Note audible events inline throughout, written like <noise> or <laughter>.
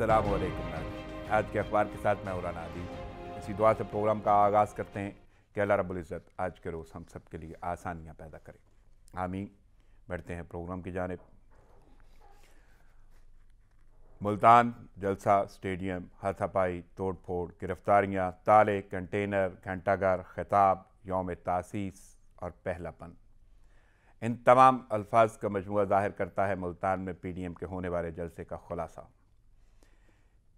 अस्सलाम वालेकुम आज के अखबार के साथ मैं उरान आदि इसी दुआ से प्रोग्राम का आगाज़ करते हैं कि अल्लाह रब्बुल इज़्ज़त आज के रोज़ हम सब के लिए आसानियाँ पैदा करें आमीन बढ़ते हैं प्रोग्राम की जानब मुल्तान जलसा स्टेडियम हाथापाई तोड़ फोड़ गिरफ्तारियाँ ताले कंटेनर घंटाघर खिताब योम तासीस और पहलापन इन तमाम अल्फाज का मजमू ज़ाहिर करता है मुल्तान में पी डी एम के होने वाले जलसे का खुलासा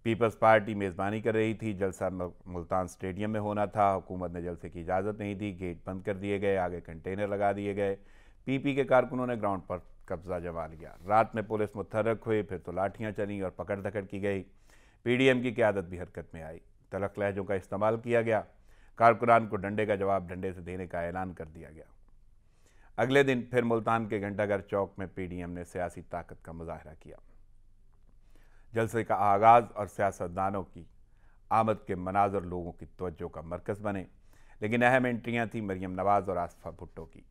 पीपल्स पार्टी मेज़बानी कर रही थी जलसा मुल्तान स्टेडियम में होना था हुकूमत ने जलसे की इजाज़त नहीं दी गेट बंद कर दिए गए आगे कंटेनर लगा दिए गए पीपी के कारकुनों ने ग्राउंड पर कब्जा जमा लिया रात में पुलिस मुतरक हुई फिर तो लाठियाँ चलीं और पकड़ धकड़ की गई पीडीएम की क्यादत भी हरकत में आई तलक लहजों का इस्तेमाल किया गया कारकुनान को डंडे का जवाब डंडे से देने का ऐलान कर दिया गया अगले दिन फिर मुल्तान के घंटाघर चौक में पीडीएम ने सियासी ताकत का मुजाहरा किया जलसे का आगाज़ और सियासतदानों की आमद के मनाजर लोगों की तवज्जो का मरकज़ बने लेकिन अहम एंट्रियाँ थी मरीम नवाज़ और आसफा भुट्टो की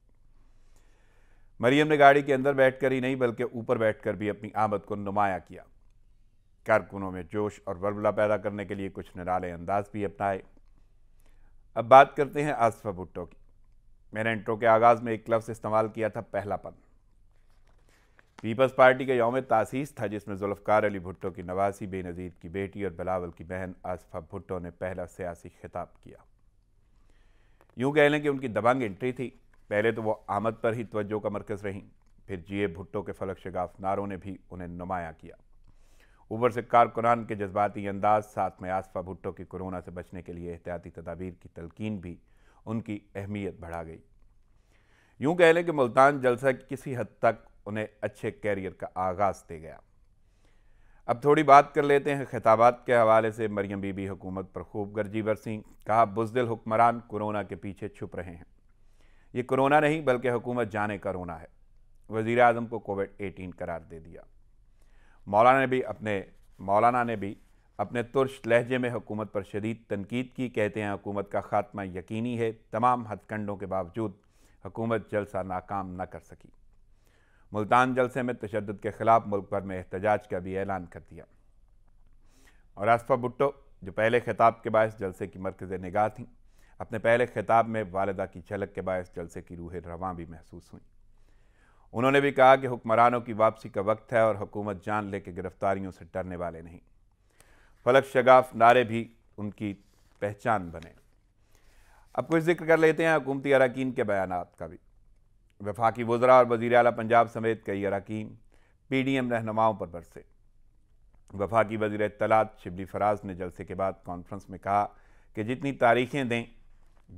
मरियम ने गाड़ी के अंदर बैठकर ही नहीं बल्कि ऊपर बैठकर भी अपनी आमद को नुमाया किया कारकुनों में जोश और वरबला पैदा करने के लिए कुछ निराले अंदाज भी अपनाए अब बात करते हैं आसफा भुट्टो की मैंने इंट्रो के आगाज़ में एक लफ्ज़ इस्तेमाल किया था पहलापन पीपल्स पार्टी का योम तासीस था जिसमें जुल्फकार अली भुट्टो की नवासी बेनज़ीर की बेटी और बिलावल की बहन आसफ़ा भुट्टो ने पहला सियासी खिताब किया यूं कह लें कि उनकी दबंग एंट्री थी पहले तो वो आमद पर ही तवज्जो का मरकज़ रहीं फिर जी ए भुट्टो के फलक शगाफ नारों ने भी उन्हें नुमाया किया ऊपर से कारकुनान के जज्बाती अंदाज साथ में आसफ़ा भुट्टो की कोरोना से बचने के लिए एहतियाती तदाबीर की तलकिन भी उनकी अहमियत बढ़ा गई यूँ कह लें कि मुल्तान जलसा किसी हद तक उन्हें अच्छे कैरियर का आगाज़ दे गया अब थोड़ी बात कर लेते हैं खिताबात के हवाले से मरियम बीबी हुकूमत पर खूब गर्जी बरसी कहा बुजदिल हुक्मरान कोरोना के पीछे छुप रहे हैं ये कोरोना नहीं बल्कि हुकूमत जाने का रोना है वजीर अजम को कोविड एटीन करार दे दिया मौलाना ने भी अपने मौलाना ने भी अपने तुर्श लहजे में हुकूमत पर शदीद तनकीद की कहते हैं हुकूमत का खात्मा यकीनी है तमाम हथकंडों के बावजूद हुकूमत जलसा नाकाम न ना कर सकी मुल्तान जलसे में तशद के खिलाफ मुल्क भर में एहतजाज का भी ऐलान कर दिया और आसफा भुट्टो जो पहले खिताब के बायस जलसे की मरकज़ निगाह थी अपने पहले खिताब में वालदा की झलक के बायस जलसे की रूह रवान भी महसूस हुई उन्होंने भी कहा कि हुक्मरानों की वापसी का वक्त है और हुकूमत जान ले के गिरफ्तारियों से डरने वाले नहीं फलक शगाफ नारे भी उनकी पहचान बने अब कुछ जिक्र कर लेते हैं हुकूमती अरकान के बयान का भी वफाकी वजरा और वज़ी अल पंजाब समेत कई अरकान पी डी एम रहनुमाओं पर बरसे वफाकी वजीर तलात शिबली फराज ने जलसे के बाद कॉन्फ्रेंस में कहा कि जितनी तारीखें दें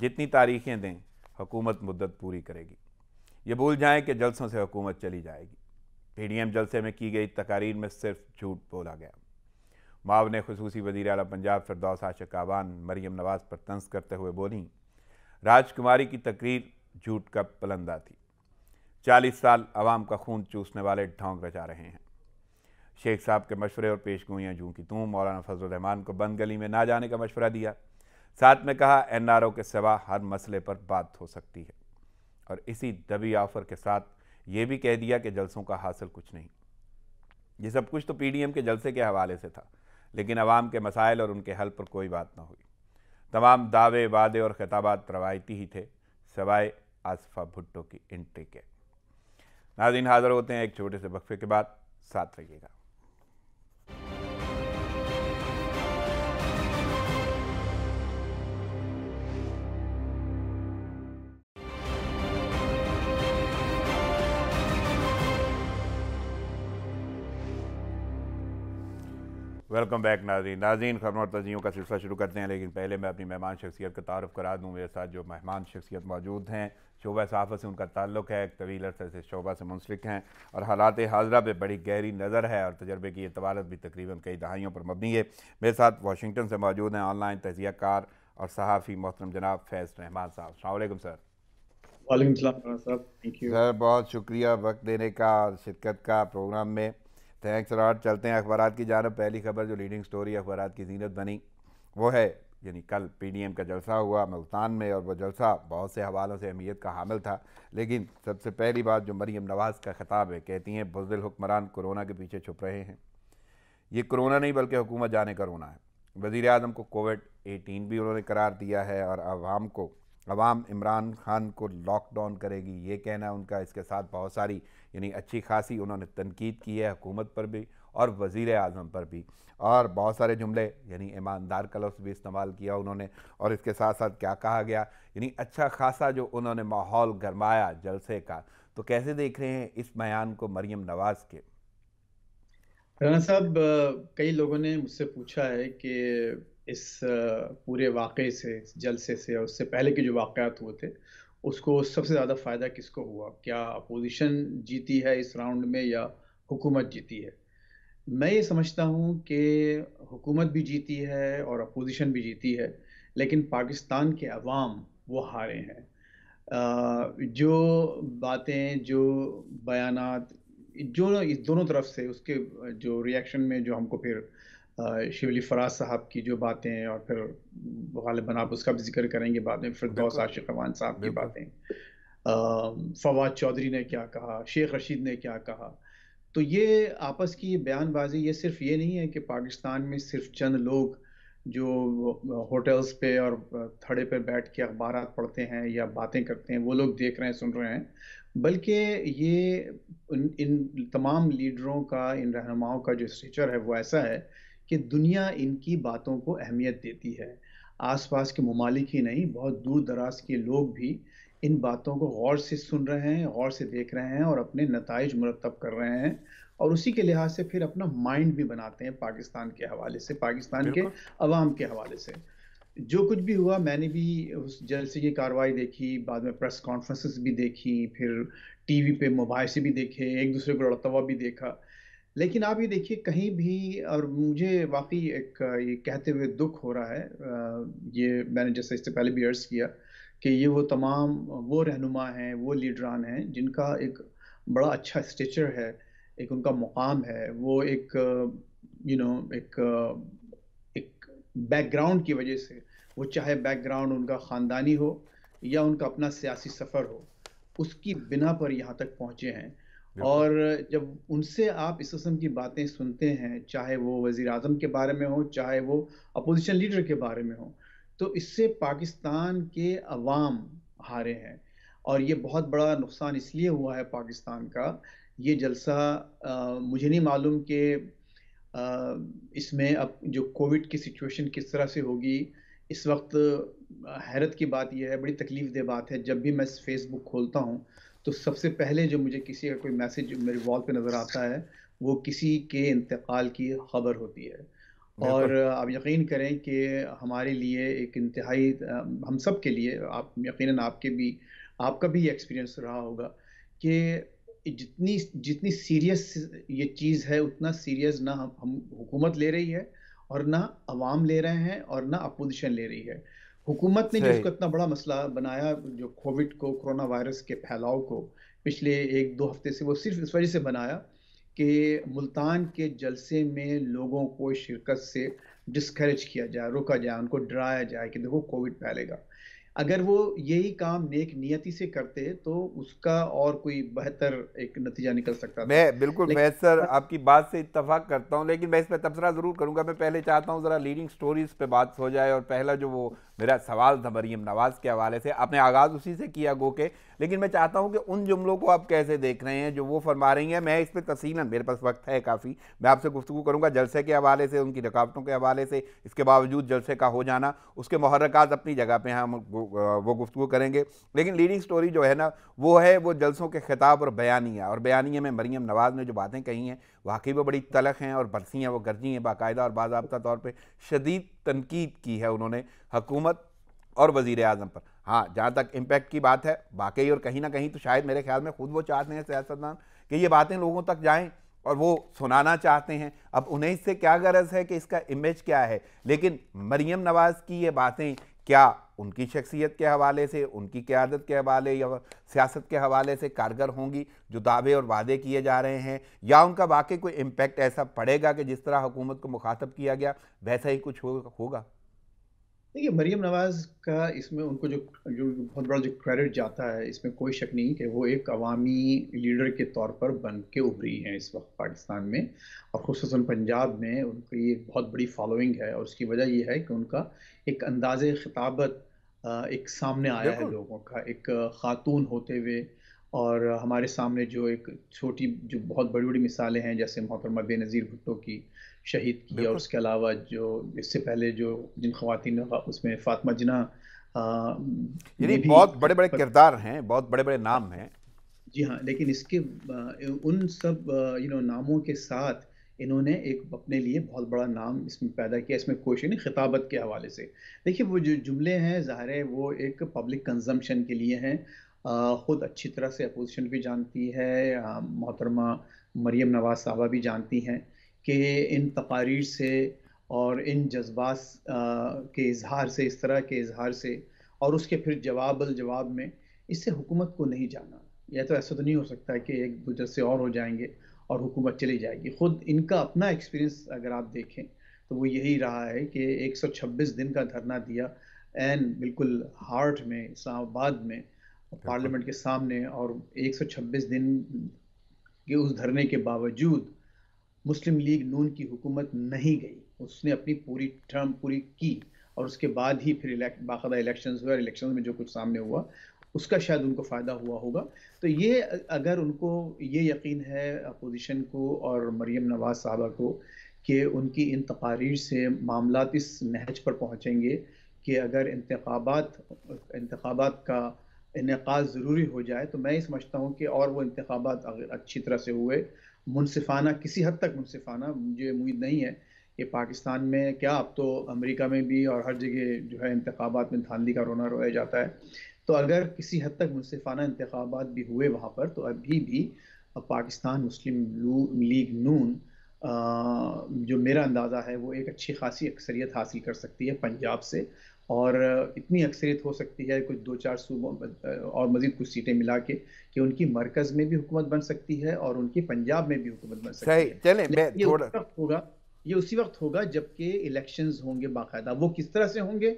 जितनी तारीखें दें हुकूमत मुद्दत पूरी करेगी ये भूल जाएं कि जलसों से हुकूमत चली जाएगी पी डी एम जलसे में की गई तकारीर में सिर्फ झूठ बोला गया मावन खसूस वजी अल पंजाब फिरदौस आशक आवान मरीम नवाज़ पर तंज करते हुए बोली राजकुमारी की तकरीर झूठ का पलंदा थी 40 साल आवाम का खून चूसने वाले ढोंग रचा रहे हैं शेख साहब के मशवरे और पेश गोइयाँ जूँ की तूँ मौलाना फजलरहमान को बंद गली में ना जाने का मशवरा दिया साथ में कहा एन आर ओ के सिवा हर मसले पर बात हो सकती है और इसी दबी ऑफर के साथ ये भी कह दिया कि जलसों का हासिल कुछ नहीं ये सब कुछ तो पी डी एम के जलसे के हवाले से था लेकिन आवाम के मसाइल और उनके हल पर कोई बात ना हुई तमाम दावे वादे और खिताबात रवायती ही थे सवाए आसफ़ा भुट्टो की एंट्री के नाजीन हाज़िर होते हैं एक छोटे से वक्फे के बाद साथ रहिएगा वेलकम बैक नाजीन नाजीन खबरों और तजियों का सिलसिला शुरू करते हैं लेकिन पहले मैं अपनी मेहमान शख्सियत का तारफ़ करा दूँ मेरे साथ जो मेहमान शख्सियत मौजूद हैं शोबा सहाफ़त से उनका ताल्लुक है एक तवील अरसर से शोबा से मुंसलिक हैं और हालात हाजरा पर बड़ी गहरी नज़र है और तजर्बे की तवारत भी तकरीबन कई दहाइयों पर मबनी है मेरे साथ वाशिंगटन से मौजूद हैं ऑनलाइन तजिया कार और सहाफ़ी मोहतरम जनाब फैज़ रहमान साहब सलाम सर यू सर बहुत शुक्रिया वक्त देने का शिरकत का प्रोग्राम में थैंक्स रॉड चलते हैं अखबार की जानब पहली खबर जो लीडिंग स्टोरी अखबार की जीनत बनी वो है यानी कल पीडीएम का जलसा हुआ मुल्तान में और वह जलसा बहुत से हवालों से अहमियत का हामिल था लेकिन सबसे पहली बात जो मरीम नवाज़ का खिताब है कहती हैं बुजदिल हुक्मरान कोरोना के पीछे छुप रहे हैं ये कोरोना नहीं बल्कि हुकूमत जाने का रोना है वज़ी अजम को कोविड एटीन भी उन्होंने करार दिया है और आवाम को अवाम इमरान खान को लॉकडाउन करेगी ये कहना है उनका इसके साथ बहुत सारी यानी अच्छी खासी उन्होंने तनकीद की है हुकूमत पर भी और वज़ी अजम पर भी और बहुत सारे जुमले यानी ईमानदार का लफ्स भी इस्तेमाल किया उन्होंने और इसके साथ साथ क्या कहा गया यानी अच्छा खासा जो उन्होंने माहौल गरमाया जलसे का तो कैसे देख रहे हैं इस बयान को मरीम नवाज़ के राना साहब कई लोगों ने मुझसे पूछा है कि इस पूरे वाक़े से इस जलसे से और उससे पहले के जो वाक़ात हुए थे उसको सबसे ज़्यादा फ़ायदा किसको हुआ क्या अपोजिशन जीती है इस राउंड में या हुकूमत जीती है मैं ये समझता हूँ कि हुकूमत भी जीती है और अपोजिशन भी जीती है लेकिन पाकिस्तान के अवाम वो हारे हैं जो बातें जो बयान जो इस दोनों तरफ से उसके जो रिएक्शन में जो हमको फिर शिवली फराज साहब की जो बातें और फिर गालिबा आप उसका भी जिक्र करेंगे बाद में फिरदौस आशिक अवान साहब की बातें फवाद चौधरी ने क्या कहा शेख रशीद ने क्या कहा तो ये आपस की ये बयानबाजी ये सिर्फ ये नहीं है कि पाकिस्तान में सिर्फ चंद लोग जो होटल्स पे और थड़े पे बैठ के अखबार पढ़ते हैं या बातें करते हैं वो लोग देख रहे हैं सुन रहे हैं बल्कि ये इन, इन तमाम लीडरों का इन रहनुमाओं का जो स्ट्रेचर है वो ऐसा है कि दुनिया इनकी बातों को अहमियत देती है आसपास के ममालिक ही नहीं बहुत दूर दराज के लोग भी इन बातों को गौर से सुन रहे हैं गौर से देख रहे हैं और अपने नतज मरतब कर रहे हैं और उसी के लिहाज से फिर अपना माइंड भी बनाते हैं पाकिस्तान के हवाले से पाकिस्तान के अवाम के हवाले से जो कुछ भी हुआ मैंने भी उस जलसे की कार्रवाई देखी बाद में प्रेस कॉन्फ्रेंसेस भी देखी फिर टीवी पे मोबाइल से भी देखे एक दूसरे को लड़ता हुआ भी देखा लेकिन आप ये देखिए कहीं भी और मुझे वाकई एक ये कहते हुए दुख हो रहा है ये मैंने जैसे इससे पहले भी अर्ज़ किया कि ये वो तमाम वो रहनुमा हैं वो लीडरान हैं जिनका एक बड़ा अच्छा स्टेचर है एक उनका मुकाम है वो एक यू नो एक एक बैकग्राउंड की वजह से वो चाहे बैकग्राउंड उनका ख़ानदानी हो या उनका अपना सियासी सफ़र हो उसकी बिना पर यहाँ तक पहुँचे हैं और जब उनसे आप इस किस्म की बातें सुनते हैं चाहे वो वजीर अजम के बारे में हो चाहे वो अपोजिशन लीडर के बारे में हो तो इससे पाकिस्तान के अवाम हारे हैं और ये बहुत बड़ा नुकसान इसलिए हुआ है पाकिस्तान का ये जलसा आ, मुझे नहीं मालूम कि इसमें अब जो कोविड की सिचुएशन किस तरह से होगी इस वक्त हैरत की बात यह है बड़ी तकलीफ दे बात है जब भी मैं फेसबुक खोलता हूँ तो सबसे पहले जो मुझे किसी का कोई मैसेज मेरे वॉल पे नज़र आता है वो किसी के इंतकाल की खबर होती है और आप यकीन करें कि हमारे लिए एक इंतहाई हम सब के लिए आप यकीन आपके भी आपका भी एक्सपीरियंस रहा होगा कि जितनी जितनी सीरियस ये चीज़ है उतना सीरियस ना हम, हम हुकूमत ले रही है और ना अवाम ले रहे हैं और ना अपोजिशन ले रही है हुकूमत ने इसको इतना बड़ा मसला बनाया जो कोविड को कोरोना वायरस के फैलाव को पिछले एक दो हफ्ते से वो सिर्फ इस वजह से बनाया कि मुल्तान के जलसे में लोगों को शिरकत से डिस्करेज किया जाए रोका जाए उनको डराया जाए कि देखो कोविड फैलेगा अगर वो यही काम नेक नियति से करते तो उसका और कोई बेहतर एक नतीजा निकल सकता मैं बिल्कुल मैं सर हाँ। आपकी बात से इतफाक करता हूँ लेकिन मैं इस पर तबसरा ज़रूर करूँगा मैं पहले चाहता हूँ ज़रा लीडिंग स्टोरीज़ पे बात हो जाए और पहला जो वो मेरा सवाल था मरीम नवाज़ के हवाले से आपने आगाज़ उसी से किया गो के लेकिन मैं चाहता हूँ कि उन जुमलों को आप कैसे देख रहे हैं जो वो फरमा रही हैं मैं इस पर तफसीला मेरे पास वक्त है काफ़ी मैं आपसे गुफ्तु करूँगा जलसे के हवाले से उनकी रुकावटों के हवाले से इसके बावजूद जलसे का हो जाना उसके महरक़ात अपनी जगह पर हम वो गुफ्तु करेंगे लेकिन लीडिंग स्टोरी जो है ना वो है वो जलसों के खिताब और बयानिया और बयानिया में मरीम नवाज़ ने जो बातें कही हैं वाकई वो बड़ी तलख हैं और बरसियाँ वो गर्जी हैं बाकायदा और बाबा तौर पर शदीद तनकीद की है उन्होंने हकूमत और वज़ी अजम पर हाँ जहाँ तक इम्पेक्ट की बात है वाकई और कहीं ना कहीं तो शायद मेरे ख्याल में ख़ुद वो चाहते हैं सियासतदान कि ये बातें लोगों तक जाएँ और वो सुनाना चाहते हैं अब उन्हें इससे क्या गरज है कि इसका इमेज क्या है लेकिन मरीम नवाज़ की ये बातें क्या उनकी शख्सियत के हवाले से उनकी क्यादत के हवाले या सियासत के हवाले से कारगर होंगी जो दावे और वादे किए जा रहे हैं या उनका वाकई कोई इम्पेक्ट ऐसा पड़ेगा कि जिस तरह हुकूमत को मुखातब किया गया वैसा ही कुछ हो, होगा देखिए मरीम नवाज का इसमें उनको जो जो बहुत बड़ा जो क्रेडिट जाता है इसमें कोई शक नहीं कि वो एक अवामी लीडर के तौर पर बन के उभरी हैं इस वक्त पाकिस्तान में और खूस पंजाब में उनकी एक बहुत बड़ी फॉलोइंग है और उसकी वजह यह है कि उनका एक अंदाज खिताबत एक सामने आया है लोगों का एक खातून होते हुए और हमारे सामने जो एक छोटी जो बहुत बड़ी बड़ी मिसालें हैं जैसे मोहतरमा बेनज़ीर भुट्टो की शहीद की और उसके अलावा जो इससे पहले जो जिन खातन उसमें फातमा जिना यानी बहुत बड़े बड़े किरदार हैं बहुत बड़े बड़े नाम हैं जी हाँ लेकिन इसके उन सब यू नो नामों के साथ इन्होंने एक अपने लिए बहुत बड़ा नाम इसमें पैदा किया इसमें कोशिश नहीं खिताबत के हवाले से देखिए वो जो जुमले हैं ज़ाहिर है वो एक पब्लिक कंजम्पशन के लिए हैं खुद अच्छी तरह से अपोजिशन भी जानती है मोहतरमा मरियम नवाज साहबा भी जानती हैं कि इन तकारीर से और इन जज्बात के इजहार से इस तरह के इजहार से और उसके फिर जवाब जवाब में इससे हुकूमत को नहीं जाना यह तो ऐसा तो नहीं हो सकता कि एक दूसरे से और हो जाएंगे और हुकूमत चली जाएगी खुद इनका अपना एक्सपीरियंस अगर आप देखें तो वो यही रहा है कि 126 दिन का धरना दिया एन बिल्कुल हार्ट में इस्लामाबाद में पार्लियामेंट के सामने और 126 दिन के उस धरने के बावजूद मुस्लिम लीग नून की हुकूमत नहीं गई उसने अपनी पूरी टर्म पूरी की और उसके बाद ही फिर बाकायदा इलेक्शन हुए इलेक्शन में जो कुछ सामने हुआ उसका शायद उनको फ़ायदा हुआ होगा तो ये अगर उनको ये यकीन है अपोजिशन को और मरीम नवाज साहबा को कि उनकी इन तकारीर से मामला इस नहज पर पहुँचेंगे कि अगर इंतबात इंतबात का इनका ज़रूरी हो जाए तो मैं ये समझता हूँ कि और वो इंतबात अगर अच्छी तरह से हुए मुनफाना किसी हद तक मुनफाना मुझे उम्मीद नहीं है कि पाकिस्तान में क्या अब तो अमेरिका में भी और हर जगह जो है इंतबात में धांधली का रोना रोया जाता है तो अगर किसी हद तक मुनफाना इंतबात भी हुए वहाँ पर तो अभी भी पाकिस्तान मुस्लिम लीग नून जो मेरा अंदाज़ा है वो एक अच्छी खासी अक्सरियत हासिल कर सकती है पंजाब से और इतनी अक्सरियत हो सकती है कुछ दो चार सूबों और मजीद कुछ सीटें मिला के कि उनकी मरकज में भी हुकूमत बन सकती है और उनकी पंजाब में भी हुकूमत बन सकती है चले मैं थोड़ा होगा ये उसी वक्त होगा जबकि इलेक्शन होंगे बाकायदा वो किस तरह से होंगे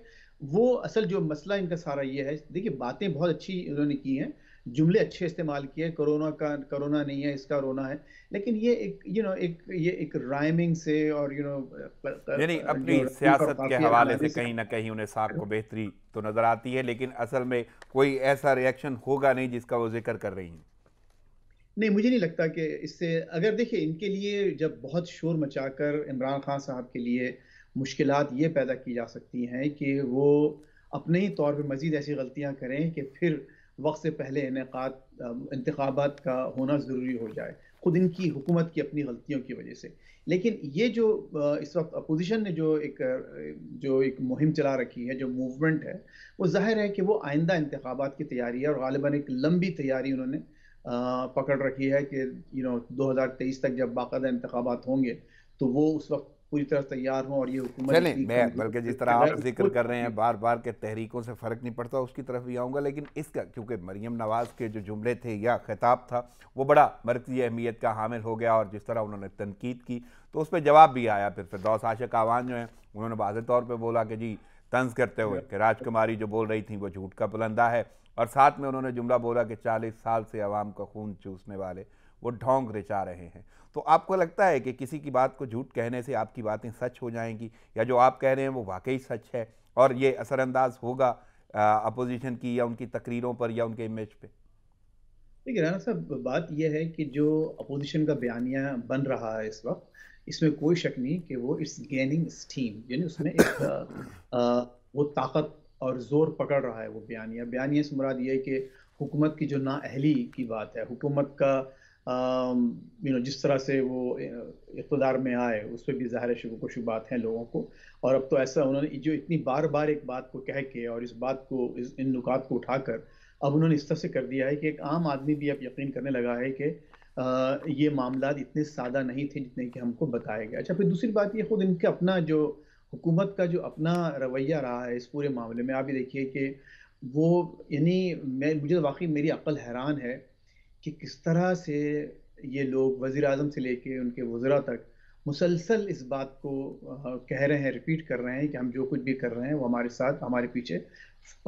वो असल जो मसला इनका सारा ये है देखिए बातें बहुत अच्छी इन्होंने की हैं जुमले अच्छे इस्तेमाल किए कोरोना का कोरोना नहीं है इसका रोना है लेकिन ये एक यू नो एक ये एक राइमिंग से और यू नो यानी अपनी सियासत के हवाले से कहीं ना कहीं उन्हें साहब को बेहतरी तो नज़र आती है लेकिन असल में कोई ऐसा रिएक्शन होगा नहीं जिसका वो जिक्र कर रही हैं नहीं मुझे नहीं लगता कि इससे अगर देखिए इनके लिए जब बहुत शोर मचाकर इमरान खान साहब के लिए मुश्किल ये पैदा की जा सकती हैं कि वो अपने ही तौर पर मज़ीद ऐसी गलतियाँ करें कि फिर वक्त से पहले इनका इंतबात का होना ज़रूरी हो जाए खुद इनकी हुकूमत की अपनी गलतियों की वजह से लेकिन ये जो इस वक्त अपोजिशन ने जो एक जो एक मुहिम चला रखी है जो मूवमेंट है वो जाहिर है कि वो आइंदा इंतबात की तैयारी है और गालिबा एक लंबी तैयारी उन्होंने पकड़ रखी है कि यू नो 2023 तक जब बाकायदा इंतबात होंगे तो वो उस वक्त पूरी तरह तैयार हों और ये हुकूमत मैं बल्कि जिस तरह तो आप जिक्र कर रहे हैं बार बार के तहरीकों से फ़र्क नहीं पड़ता उसकी तरफ भी आऊँगा लेकिन इसका क्योंकि मरीम नवाज़ के जो जुमले थे या खिताब था वो बड़ा मरकज़ी अहमियत का हामिल हो गया और जिस तरह उन्होंने तनकीद की तो उस पर जवाब भी आया फिर फिर दौस आशा आवान जो है उन्होंने वाज तौर पर बोला कि जी तंज करते हुए कि राजकुमारी जो बोल रही थी वो झूठ का बुलंदा है और साथ में उन्होंने जुमला बोला कि चालीस साल से आवाम का खून चूसने वाले वो ढोंग रिचा रहे हैं तो आपको लगता है कि किसी की बात को झूठ कहने से आपकी बातें सच हो जाएंगी या जो आप कह रहे हैं वो वाकई सच है और ये असरअंदाज होगा अपोजिशन की या उनकी तकरीरों पर या उनके इमेज पे देखिए राना साहब बात यह है कि जो अपोजिशन का बयानिया बन रहा है इस वक्त इसमें कोई शक नहीं कि वो इट्स गेनिंग स्टीम यानी उसमें एक आ, वो ताकत और ज़ोर पकड़ रहा है वो बयानिया बयानिया से मुराद ये है कि हुकूमत की जो नाअहली की बात है हुकूमत का यू नो जिस तरह से वो इकतदार में आए उस पर भी ज़ाहिर शुभ शुबात हैं लोगों को और अब तो ऐसा उन्होंने जो इतनी बार बार एक बात को कह के और इस बात को इस इन नुकात को उठाकर अब उन्होंने इस तरह से कर दिया है कि एक आम आदमी भी अब यकीन करने लगा है कि ये मामला इतने सादा नहीं थे जितने कि हमको बताया गया अच्छा फिर दूसरी बात ये खुद इनके अपना जो हुकूमत का जो अपना रवैया रहा है इस पूरे मामले में आप ये देखिए कि वो यानी मैं मुझे वाकई मेरी अकल हैरान है कि किस तरह से ये लोग वज़ी अजम से लेके उनके वज़रा तक मुसलसल इस बात को कह रहे हैं रिपीट कर रहे हैं कि हम जो कुछ भी कर रहे हैं वो हमारे साथ हमारे पीछे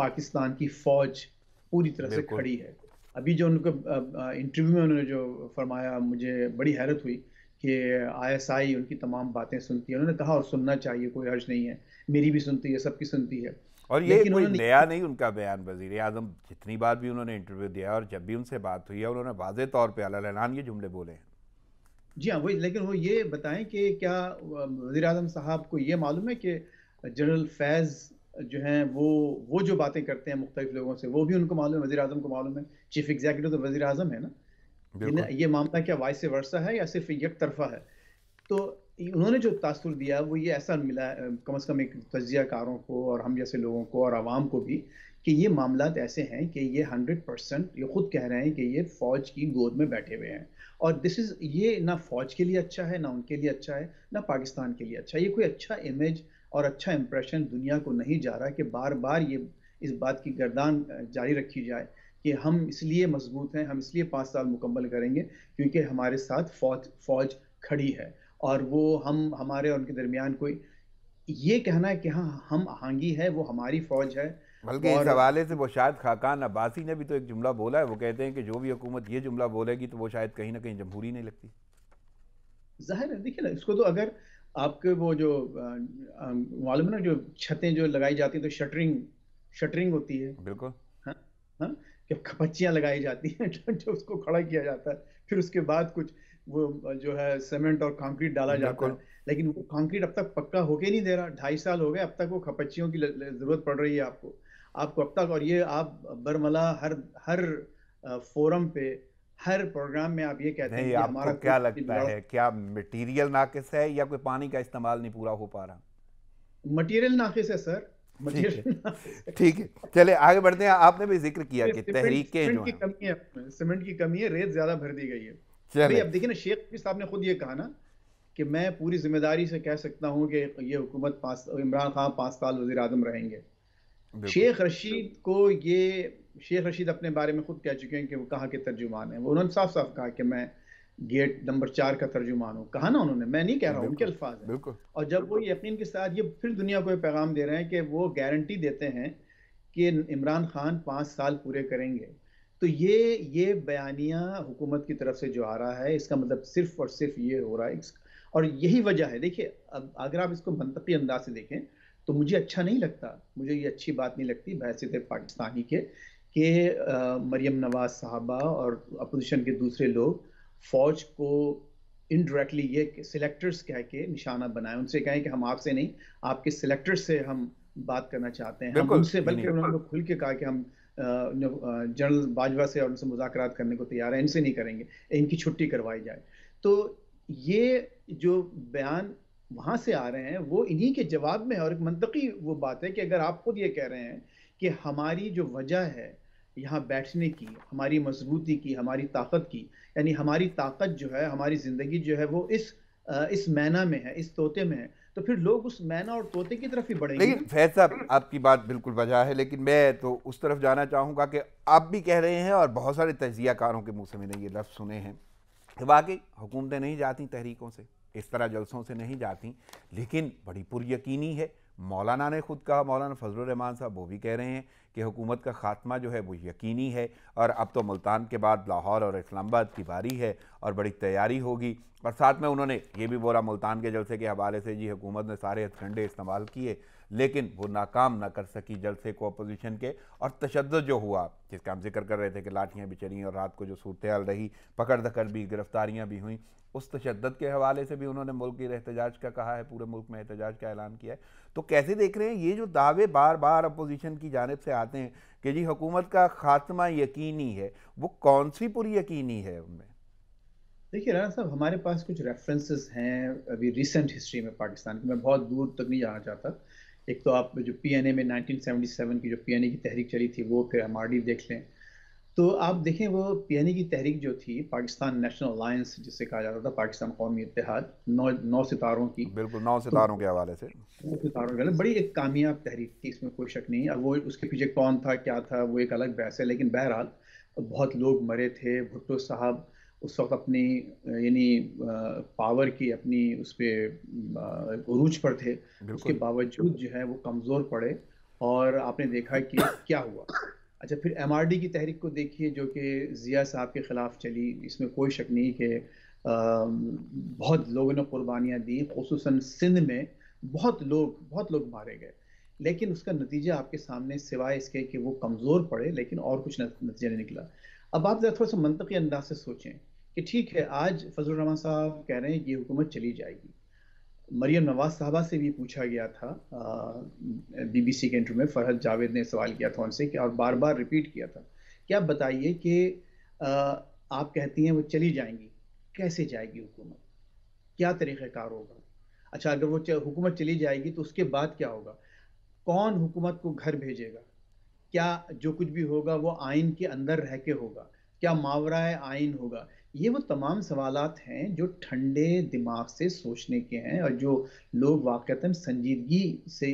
पाकिस्तान की फ़ौज पूरी तरह से खड़ी है अभी जो उनको इंटरव्यू में उन्होंने जो फरमाया मुझे बड़ी हैरत हुई कि आईएसआई उनकी तमाम बातें सुनती है उन्होंने कहा और सुनना चाहिए कोई हर्ज नहीं है मेरी भी सुनती है सबकी सुनती है और ये कोई नया नहीं उनका बयान वजीर आजम जितनी बार भी उन्होंने इंटरव्यू दिया और जब भी उनसे बात हुई है उन्होंने वाजे तौर पर अला रहान ये जुमले बोले हैं जी हाँ वही लेकिन वो ये बताएं कि क्या वजी अजम साहब को ये मालूम है कि जनरल फैज़ जो हैं वो वो जो बातें करते हैं मुख्तलिफ लोगों से वो भी उनको मालूम है वजी अजम को मालूम है चीफ एग्जीक्यूटिव तो वजी अजम है ना ये मामला क्या वाइस वर्षा है या सिर्फ एक तरफा है तो उन्होंने जो तासुर दिया वो ये ऐसा मिला कम अज़ कम एक तजियाकारों को और हम जैसे लोगों को और आवाम को भी कि ये मामला ऐसे हैं कि ये हंड्रेड परसेंट ये खुद कह रहे हैं कि ये फ़ौज की गोद में बैठे हुए हैं और दिस इज़ ये ना फ़ौज के लिए अच्छा है ना उनके लिए अच्छा है ना पाकिस्तान के लिए अच्छा ये कोई अच्छा इमेज और अच्छा इम्प्रेशन दुनिया को नहीं जा रहा कि बार बार ये इस बात की गर्दान जारी रखी जाए कि हम इसलिए मजबूत हैं हम इसलिए पाँच साल मुकम्मल करेंगे क्योंकि हमारे साथ फौज फौज खड़ी है और वो हम हमारे और उनके दरमियान कोई ये कहना है कि हाँ हम आहंगी है वो हमारी फौज है बल्कि इस हवाले से वो शायद खाकान अब्बासी ने भी तो एक जुमला बोला है वो कहते हैं कि जो भी हुकूमत ये जुमला बोलेगी तो वो शायद कहीं ना कहीं जमहूरी नहीं लगती जाहिर है देखिए ना इसको तो अगर आपके वो जो मालूम है ना जो छतें जो लगाई जाती है तो शटरिंग शटरिंग होती है बिल्कुल हाँ हाँ कि पच्चियाँ लगाई जाती हैं <laughs> जो उसको खड़ा किया जाता है फिर उसके बाद कुछ वो जो है सीमेंट और कंक्रीट डाला जाता है लेकिन वो कंक्रीट अब तक पक्का होके नहीं दे रहा ढाई साल हो गए अब तक वो खपच्चियों की जरूरत पड़ रही है आपको आपको अब तक और ये आप बरमला हर हर फोरम पे हर प्रोग्राम में आप ये कहते हैं हमारा क्या लगता है क्या मटेरियल नाकिस है या कोई पानी का इस्तेमाल नहीं पूरा हो पा रहा मटेरियल नाकिस है सर ठीक है चले आगे बढ़ते हैं आपने भी जिक्र किया कि तहरीकें जो है सीमेंट की कमी है रेत ज्यादा भर दी गई है अभी अब देखिए ना शेख साहब ने खुद ये कहा ना कि मैं पूरी जिम्मेदारी से कह सकता हूँ कि ये हुकूमत पाँच इमरान खान पाँच साल वजी अजम रहेंगे शेख रशीद को ये शेख रशीद अपने बारे में खुद कह चुके हैं कि वो कहाँ के तर्जुमान हैं वो उन्होंने साफ साफ कहा कि मैं गेट नंबर चार का तर्जुमान हूँ कहा ना उन्होंने मैं नहीं कह रहा हूँ उनके अल्फाज हैं और जब वो यकीन के साथ ये फिर दुनिया को पैगाम दे रहे हैं कि वो गारंटी देते हैं कि इमरान खान पाँच साल पूरे करेंगे तो ये ये बयानिया हुकूमत की तरफ से जो आ रहा है इसका मतलब सिर्फ और सिर्फ ये हो रहा है और यही वजह है देखिए अब अगर आप इसको मनतकी अंदाज से देखें तो मुझे अच्छा नहीं लगता मुझे ये अच्छी बात नहीं लगती बहसीत पाकिस्तानी के कि मरियम नवाज साहबा और अपोजिशन के दूसरे लोग फौज को इनडायरेक्टली ये सिलेक्टर्स कह के निशाना बनाए उनसे कहें कि हम आपसे नहीं आपके सिलेक्टर्स से हम बात करना चाहते हैं हम उनसे बल्कि उन्होंने खुल के कहा कि हम जनरल बाजवा से और उनसे मुजाकर करने को तैयार है इनसे नहीं करेंगे इनकी छुट्टी करवाई जाए तो ये जो बयान वहाँ से आ रहे हैं वो इन्हीं के जवाब में है और एक मनतकी वो बात है कि अगर आप खुद ये कह रहे हैं कि हमारी जो वजह है यहाँ बैठने की हमारी मजबूती की हमारी ताकत की यानी हमारी ताकत जो है हमारी ज़िंदगी जो है वो इस इस मैना में है इस तोते में है तो फिर लोग उस मैना और तोते की तरफ ही बढ़ेंगे लेकिन फैज साहब आपकी बात बिल्कुल वजह है लेकिन मैं तो उस तरफ जाना चाहूँगा कि आप भी कह रहे हैं और बहुत सारे तजियाकारों के मुँह से मैंने ये लफ्ज़ सुने हैं कि वाकई हुकूमतें नहीं जाती तहरीकों से इस तरह जलसों से नहीं जाती लेकिन बड़ी पुरयकीनी है मौलाना ने ख़ुद कहा मौलाना फजल रहमान साहब वो भी कह रहे हैं कि हुकूमत का ख़ात्मा जो है वो यकीनी है और अब तो मुल्तान के बाद लाहौर और इस्लामाबाद की बारी है और बड़ी तैयारी होगी और साथ में उन्होंने ये भी बोला मुल्तान के जलसे के हवाले से जी हुकूमत ने सारे हथकंडे इस्तेमाल किए लेकिन वो नाकाम ना कर सकी जलसे को अपोजिशन के और तशद जो हुआ जिसका हम जिक्र कर रहे थे कि लाठियाँ भी बिचरी और रात को जो सूरत हाल रही पकड़ धकड़ भी गिरफ्तारियाँ भी हुई उस तशद के हवाले से भी उन्होंने मुल्क एहतजाज का कहा है पूरे मुल्क में एहतजाज का ऐलान किया है तो कैसे देख रहे हैं ये जो दावे बार बार अपोजिशन की जानब से आते हैं कि जी हुकूमत का खात्मा यकीनी है वो कौन सी पूरी यकीनी है उनमें देखिए राना साहब हमारे पास कुछ रेफरेंसेस हैं अभी रिसेंट हिस्ट्री में पाकिस्तान की मैं बहुत दूर तक नहीं जाना चाहता एक तो आप जो पी में 1977 की जो पी की तहरीक चली थी वो फिर एम देख लें तो आप देखें वो पी की तहरीक जो थी पाकिस्तान नेशनल अलायंस जिसे कहा जाता था पाकिस्तान कौमी इतिहाद नौ नौ सितारों की बिल्कुल नौ सितारों तो, के हवाले से नौ सितारों के बड़ी एक कामयाब तहरीक थी इसमें कोई शक नहीं और वो उसके पीछे कौन था क्या था वो एक अलग बहस है लेकिन बहरहाल बहुत लोग मरे थे भुट्टो साहब उस वक्त अपनी यानी पावर की अपनी उस पर पर थे उसके बावजूद जो है वो कमज़ोर पड़े और आपने देखा कि क्या हुआ अच्छा फिर एम की तहरीक को देखिए जो कि ज़िया साहब के ख़िलाफ़ चली इसमें कोई शक नहीं कि बहुत लोगों ने कुर्बानियाँ दी खूस सिंध में बहुत लोग बहुत लोग मारे गए लेकिन उसका नतीजा आपके सामने सिवाय इसके कि वो कमज़ोर पड़े लेकिन और कुछ नतीजा नहीं निकला अब आप ज़रा थोड़ा सा मनतकी अंदाज से सोचें कि ठीक है आज फजल रहमान साहब कह रहे हैं ये हुकूमत चली जाएगी मरियम नवाज साहबा से भी पूछा गया था बीबीसी के इंटरव्यू में फरहद जावेद ने सवाल किया था उनसे कि और बार बार रिपीट किया था कि आप बताइए कि आप कहती हैं वो चली जाएंगी कैसे जाएगी हुकूमत क्या तरीक़ार होगा अच्छा अगर वो हुकूमत चली जाएगी तो उसके बाद क्या होगा कौन हुकूमत को घर भेजेगा क्या जो कुछ भी होगा वो आइन के अंदर रह के होगा क्या मावरा आइन होगा ये वो तमाम सवाल हैं जो ठंडे दिमाग से सोचने के हैं और जो लोग वाक़ता संजीदगी से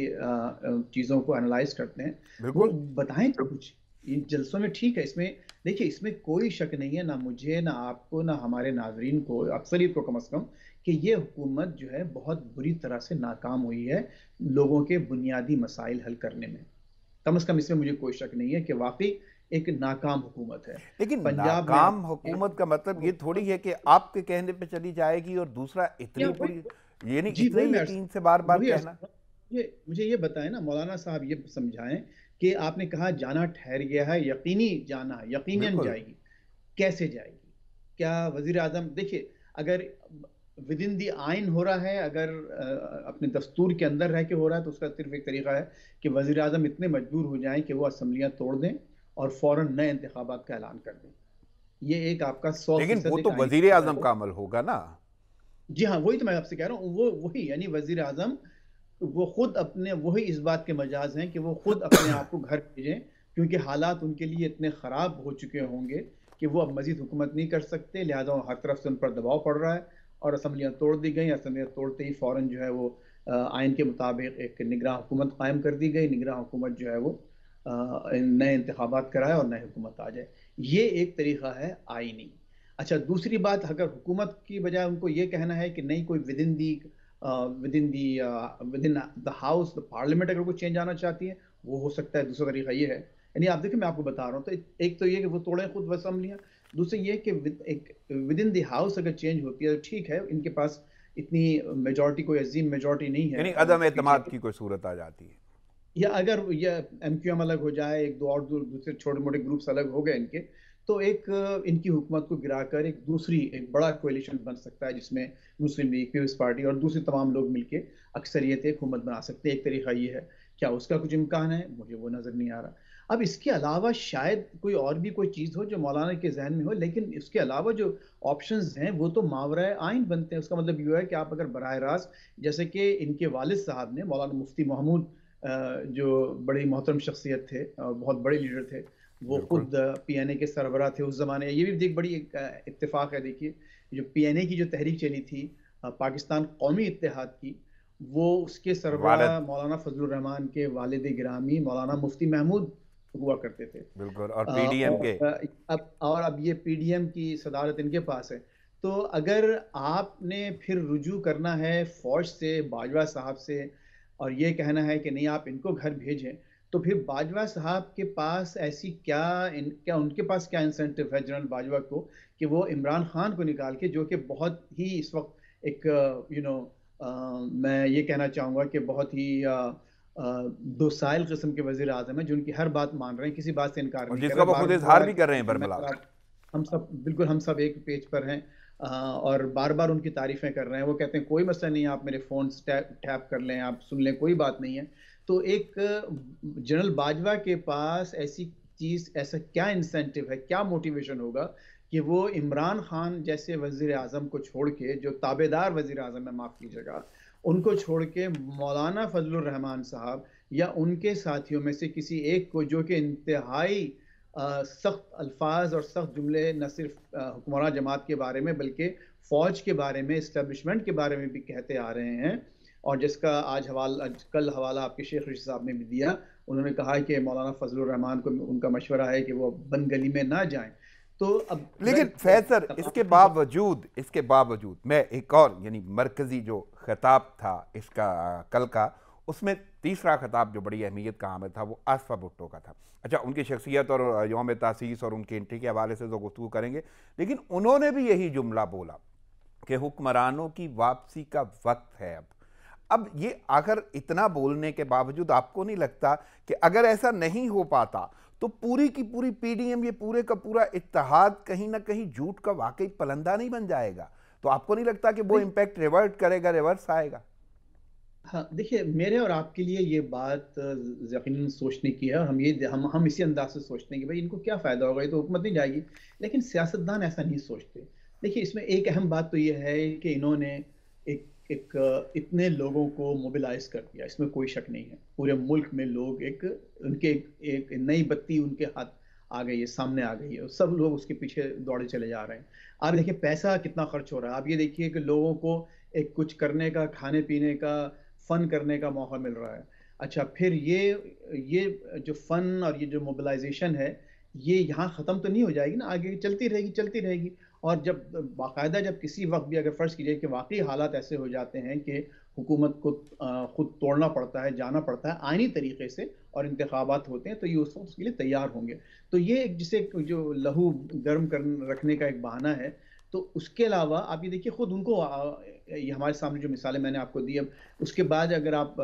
चीज़ों को एनालाइज करते हैं वो बताएं तो कुछ इन जलसों में ठीक है इसमें देखिए इसमें कोई शक नहीं है ना मुझे ना आपको ना हमारे नाजरीन को अक्सरियत को कम अज़ कम कि ये हुकूमत जो है बहुत बुरी तरह से नाकाम हुई है लोगों के बुनियादी मसाइल हल करने में कम अज़ कम इसमें मुझे कोई शक नहीं है कि वाकई एक नाकाम हुकूमत है लेकिन पंजाब नाकाम हुकूमत का मतलब ये थोड़ी है कि आपके कहने पे चली जाएगी और दूसरा इतनी पूरी ये नहीं तीन से बार बार कहना ये मुझे ये बताएं ना मौलाना साहब ये समझाएं कि आपने कहा जाना ठहर गया है यकीनी जाना यकीनन जाएगी कैसे जाएगी क्या वजीर आजम देखिए अगर विद इन दी आइन हो रहा है अगर अपने दस्तूर के अंदर रह के हो रहा है तो उसका सिर्फ एक तरीका है कि वजीर आजम इतने मजबूर हो जाएं कि वो असम्बलियाँ तोड़ दें और फौरन नए इंतबात का ऐलान कर दें ये एक आपका सौ लेकिन वो तो वजीर आजम का अमल होगा ना जी हाँ वही तो मैं आपसे कह रहा हूँ वो वही यानी वजीर आजम वो खुद अपने वही इस बात के मजाज हैं कि वो खुद अपने आप को घर भेजें क्योंकि हालात उनके लिए इतने ख़राब हो चुके होंगे कि वो अब मजीद हुकूमत नहीं कर सकते लिहाजा हर तरफ से उन पर दबाव पड़ रहा है और असम्बलियाँ तोड़ दी गई असम्बलियाँ तोड़ते ही फ़ौर जो है वो आयन के मुताबिक एक निगरान हुकूमत कायम कर दी गई निगरान हुकूमत जो है वो અ નય ઇંતિખાબાત કરાયા ઓર નય હુકુમત આ જાયે યે એક તરીખા હે આયની અચ્છા દૂસરી બાત હગર હુકુમત કી બજાય ઉનકો યે કહેના હે કી નય કોઈ વિધીન the within the within the house the parliament અગર કુછ ચેન્જ આના ચાહતી હે વો હો સકતા હે દૂસરા તરીખા યે હે યની આપ દેખે મેં આપકો બતા રહા હું તો એક તો યે હે કી વો તોડે ખુદ વસમ્ લિયા દૂસરા યે હે કી વિથ એક વિધીન ધ હાઉસ અગર ચેન્જ હોતી હે તો ઠીક હે ઇનકે પાસ ઇતની મેજોરટી કોઈ અઝીમ મેજોરટી નહીં હે યની અદમ એતમાદ કી કોઈ સૂરત આ જાતી હી या अगर यह एम क्यू एम अलग हो जाए एक दो और दूसरे छोटे मोटे ग्रुप्स अलग हो गए इनके तो एक इनकी हुकूमत को गिराकर एक दूसरी एक बड़ा कोलिशन बन सकता है जिसमें मुस्लिम लीग पीपल्स पार्टी और दूसरे तमाम लोग मिलकर अक्सरियत हुकूमत बना सकते हैं एक तरीका ये है क्या उसका कुछ इम्कान है मुझे वो नज़र नहीं आ रहा अब इसके अलावा शायद कोई और भी कोई चीज़ हो जो मौलाना के जहन में हो लेकिन इसके अलावा जो ऑप्शन हैं वो तो मावरा आइन बनते हैं उसका मतलब यू है कि आप अगर बरह रास्त जैसे कि इनके वालद साहब ने मौलाना मुफ्ती महमूद जो बड़े मोहतरम शख्सियत थे और बहुत बड़े लीडर थे वो खुद पी एन ए के सरबरा थे उस ज़माने ये भी देख बड़ी इतफाक़ है देखिए जो पी एन ए की जो तहरीक चली थी पाकिस्तान कौमी इतिहाद की वो उसके सरबरा मौलाना फजल रहमान के वालद ग्रामी मौलाना मुफ्ती महमूद हुआ करते थे बिल्कुल और पीडीएम के अब और अब ये पीडीएम की सदारत इनके पास है तो अगर आपने फिर रुजू करना है फौज से बाजवा साहब से और ये कहना है कि नहीं आप इनको घर भेजें तो फिर बाजवा साहब के पास ऐसी क्या इन क्या उनके पास क्या इंसेंटिव है जनरल बाजवा को कि वो इमरान खान को निकाल के जो कि बहुत ही इस वक्त एक यू नो मैं ये कहना चाहूँगा कि बहुत ही दो साल किस्म के वजीर आजम है जिनकी हर बात मान रहे हैं किसी बात से इनकार नहीं कर रहे हैं हम सब बिल्कुल हम सब एक पेज पर हैं हाँ, और बार बार उनकी तारीफें कर रहे हैं वो कहते हैं कोई मसला नहीं है आप मेरे फ़ोन टैप कर लें आप सुन लें कोई बात नहीं है तो एक जनरल बाजवा के पास ऐसी चीज़ ऐसा क्या इंसेंटिव है क्या मोटिवेशन होगा कि वो इमरान खान जैसे वजीर अजम को छोड़ के जो ताबेदार वजीर अजम है माफ़ कीजिएगा उनको छोड़ के मौलाना फजल रहमान साहब या उनके साथियों में से किसी एक को जो कि इंतहाई सख्त अल्फाज और सख्त जुमले न सिर्फ हुक्मरान जमात के बारे में बल्कि फ़ौज के बारे में इस्टबलिशमेंट के बारे में भी कहते आ रहे हैं और जिसका आज हवाला कल हवाला आपके शेख रशी साहब ने भी दिया उन्होंने कहा कि मौलाना फजल रहमान को उनका मशवरा है कि वो बन गली में ना जाए तो अब लेकिन फैज सर इसके बावजूद इसके बावजूद मैं एक और यानी मरकज़ी जो खिताब था इसका कल का उसमें तीसरा खिताब जो बड़ी अहमियत का आमिर था वो आसफा भुट्टो का था अच्छा उनकी शख्सियत और योम तासीस और उनकी एंट्री के हवाले से तो गुफ्तु करेंगे लेकिन उन्होंने भी यही जुमला बोला कि हुक्मरानों की वापसी का वक्त है अब अब ये आखिर इतना बोलने के बावजूद आपको नहीं लगता कि अगर ऐसा नहीं हो पाता तो पूरी की पूरी पीडीएम ये पूरे का पूरा इतिहाद कहीं ना कहीं झूठ का वाकई पलंदा नहीं बन जाएगा तो आपको नहीं लगता कि वो इम्पैक्ट रिवर्ट करेगा रिवर्स आएगा हाँ देखिए मेरे और आपके लिए ये बात यकीन सोचने की है हम ये हम हम इसी अंदाज से सोचते हैं कि भाई इनको क्या फ़ायदा होगा ये तो हुकूमत नहीं जाएगी लेकिन सियासतदान ऐसा नहीं सोचते देखिए इसमें एक अहम बात तो ये है कि इन्होंने एक एक इतने लोगों को मोबिलाइज कर दिया इसमें कोई शक नहीं है पूरे मुल्क में लोग एक उनके एक, एक नई बत्ती उनके हाथ आ गई है सामने आ गई है सब लोग उसके पीछे दौड़े चले जा रहे हैं आप देखिए पैसा कितना खर्च हो रहा है आप ये देखिए कि लोगों को एक कुछ करने का खाने पीने का फ़न करने का मौका मिल रहा है अच्छा फिर ये ये जो फ़न और ये जो मोबिलाइजेशन है ये यहाँ ख़त्म तो नहीं हो जाएगी ना आगे चलती रहेगी चलती रहेगी और जब बाकायदा जब किसी वक्त भी अगर फ़र्ज़ कीजिए कि वाकई हालात ऐसे हो जाते हैं कि हुकूमत को ख़ुद तोड़ना पड़ता है जाना पड़ता है आइनी तरीके से और इंतबात होते हैं तो ये उस वक्त उसके लिए तैयार होंगे तो ये एक जिसे जो लहू गर्म कर रखने का एक बहाना है तो उसके अलावा आप ये देखिए खुद उनको हमारे सामने जो मिसालें मैंने आपको दी अब उसके बाद अगर आप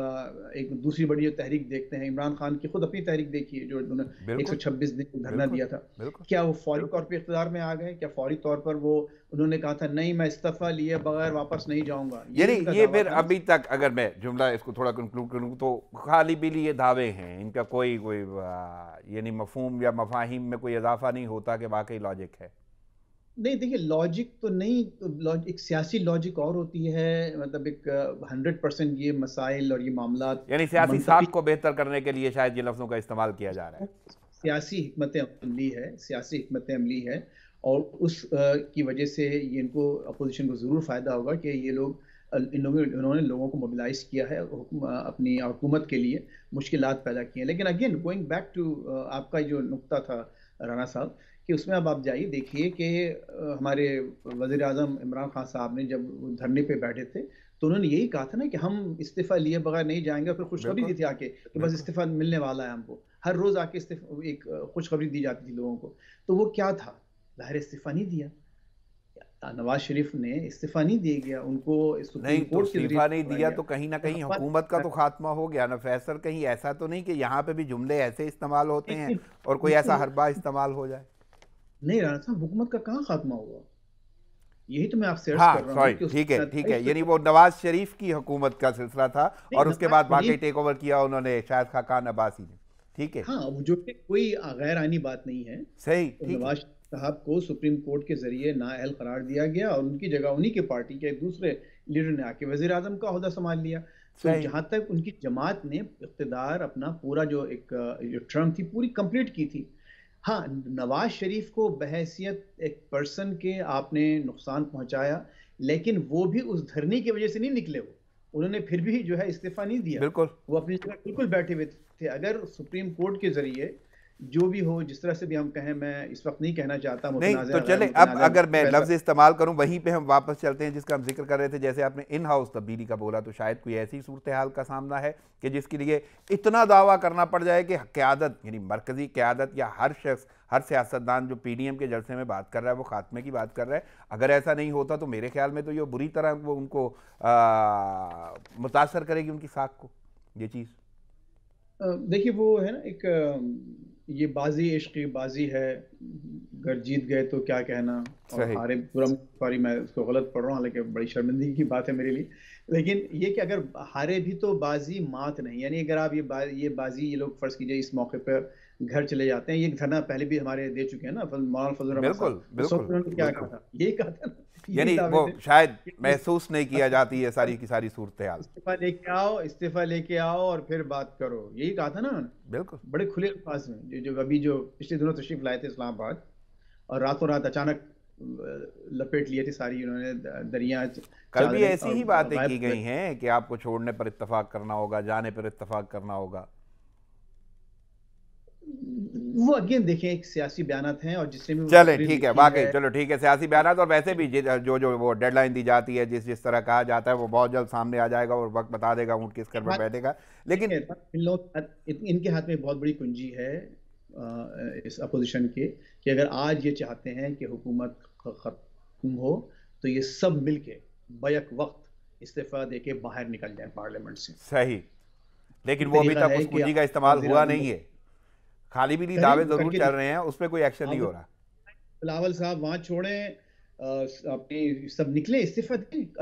एक दूसरी बड़ी जो तहरीक देखते हैं इमरान खान की खुद अपनी तहरीक देखिए जो उन्होंने एक सौ छब्बीस दिन धरना दिया था क्या वो फौरी तौर पर इकतदार में आ गए क्या फौरी तौर पर वो उन्होंने कहा था नहीं मैं इस्तीफा लिए बगैर वापस नहीं जाऊँगा यानी ये फिर अभी तक अगर मैं जुमला इसको थोड़ा कंक्लूड करूँ तो खाली बिली ये दावे हैं इनका कोई कोई यानी मफहम या मफाहिम में कोई इजाफा नहीं होता कि वाकई लॉजिक है नहीं देखिए लॉजिक तो नहीं लॉजिक तो एक सियासी लॉजिक और होती है मतलब एक हंड्रेड परसेंट ये मसाइल और ये मामला यानी सियासी साख को बेहतर करने के लिए शायद ये लफ्ज़ों का इस्तेमाल किया जा रहा है सियासी हमत अमली है सियासी हमत अमली है और उस आ, की वजह से ये इनको अपोजिशन को ज़रूर फ़ायदा होगा कि ये लोग इन्होंने लोगों को मोबिलाइज किया है अपनी हुकूमत के लिए मुश्किल पैदा किए हैं लेकिन अगेन गोइंग बैक टू आपका जो नुकता था राना साहब कि उसमें अब आप जाइए देखिए कि हमारे वजीर अजम इमरान खान साहब ने जब धरने पे बैठे थे तो उन्होंने यही कहा था ना कि हम इस्तीफा लिए बगैर नहीं जाएंगे और फिर खुशखबरी दी थी आके कि बस इस्तीफा मिलने वाला है हमको हर रोज आके एक खुशखबरी दी जाती थी लोगों को तो वो क्या था लाहिर इस्तीफा नहीं दिया नवाज शरीफ ने इस्तीफा नहीं तो दिया गया उनको नहीं तो इस्तीफा नहीं दिया तो कहीं ना तो कहीं हुकूमत का तो खात्मा हो गया ना फैसल कहीं ऐसा तो नहीं कि यहाँ पे भी जुमले ऐसे इस्तेमाल होते हैं और कोई ऐसा हरबा इस्तेमाल हो जाए नहीं रहा था हुकूमत का कहाँ खात्मा हुआ यही तो मैं आपसे हाँ, कर रहा ठीक है ठीक है यानी वो नवाज शरीफ की हुकूमत का सिलसिला था और उसके बाद बाकी टेक ओवर किया उन्होंने शायद खाकान अब्बासी ने ठीक है हाँ जो कि कोई गैर आनी बात नहीं है सही तो नवाज साहब को सुप्रीम कोर्ट के जरिए ना अहल करार दिया गया और उनकी जगह उन्हीं के पार्टी के दूसरे लीडर ने आके वजीर आजम का अहदा संभाल लिया तो जहाँ तक उनकी जमात ने इकतदार अपना पूरा जो एक जो टर्म थी पूरी कंप्लीट की थी हाँ नवाज शरीफ को बहसीत एक पर्सन के आपने नुकसान पहुंचाया लेकिन वो भी उस धरने की वजह से नहीं निकले वो उन्होंने फिर भी जो है इस्तीफा नहीं दिया बिल्कुल वो अपनी जगह बिल्कुल बैठे हुए थे अगर सुप्रीम कोर्ट के जरिए जो भी हो जिस तरह से भी हम कहें मैं इस वक्त नहीं कहना चाहता नहीं तो चले अब अगर मैं लफ्ज़ इस्तेमाल करूं वहीं पे हम वापस चलते हैं जिसका हम जिक्र कर रहे थे जैसे आपने इन हाउस तब्दीली का बोला तो शायद कोई ऐसी सूरत हाल का सामना है कि जिसके लिए इतना दावा करना पड़ जाए कि क्यादत यानी मरकज़ी क्यादत या हर शख्स हर सियासतदान जो पी डी एम के जलसे में बात कर रहा है वो खात्मे की बात कर रहा है अगर ऐसा नहीं होता तो मेरे ख्याल में तो ये बुरी तरह वो उनको मुतासर करेगी उनकी साख को ये चीज़ देखिए वो है ना एक ये बाजी इश्क की बाजी है अगर जीत गए तो क्या कहना और हारे पूरा सॉरी मैं उसको गलत पढ़ रहा हूँ लेकिन बड़ी शर्मिंदगी की बात है मेरे लिए लेकिन ये कि अगर हारे भी तो बाजी मात नहीं यानी अगर आप ये बाजी ये बाजी ये लोग फर्ज कीजिए इस मौके पर घर चले जाते हैं ये धरना पहले भी हमारे दे चुके हैं ना मौलाना फजल बिल्कुल तो बिल्कुल क्या कहा था यही कहा था यानी वो शायद महसूस नहीं किया जाती है सारी की सारी सूरत हाल इस्तीफा लेके आओ इस्तीफा लेके आओ और फिर बात करो यही कहा था ना बिल्कुल बड़े खुले अल्फाज में जो जो अभी जो पिछले दिनों तशरीफ लाए थे इस्लामाबाद और रातों रात अचानक लपेट लिए थे सारी उन्होंने दरिया कल भी ऐसी ही बातें की गई हैं कि आपको छोड़ने पर इतफाक करना होगा जाने पर इतफाक करना होगा वो अगेन देखें एक सियासी बयान हैं और जिसने भी चले ठीक है वाकई चलो ठीक है सियासी बयान और वैसे भी जो जो वो डेडलाइन दी जाती है जिस जिस तरह कहा जाता है वो बहुत जल्द सामने आ जाएगा और वक्त बता देगा ऊँट किस कर हाँ, बैठेगा लेकिन इन लोग इनके हाथ में बहुत बड़ी कुंजी है इस अपोजिशन के कि अगर आज ये चाहते हैं कि हुकूमत खत्म हो तो ये सब मिल के बक वक्त इस्तीफा दे के बाहर निकल जाए पार्लियामेंट से सही लेकिन वो अभी तक उस कुंजी का इस्तेमाल हुआ नहीं है खाली भी नहीं दावे तो जरूर चल रहे हैं उसमें कोई एक्शन नहीं हो रहा बिलावल साहब वहां छोड़े अपने सब निकले इस्तीफा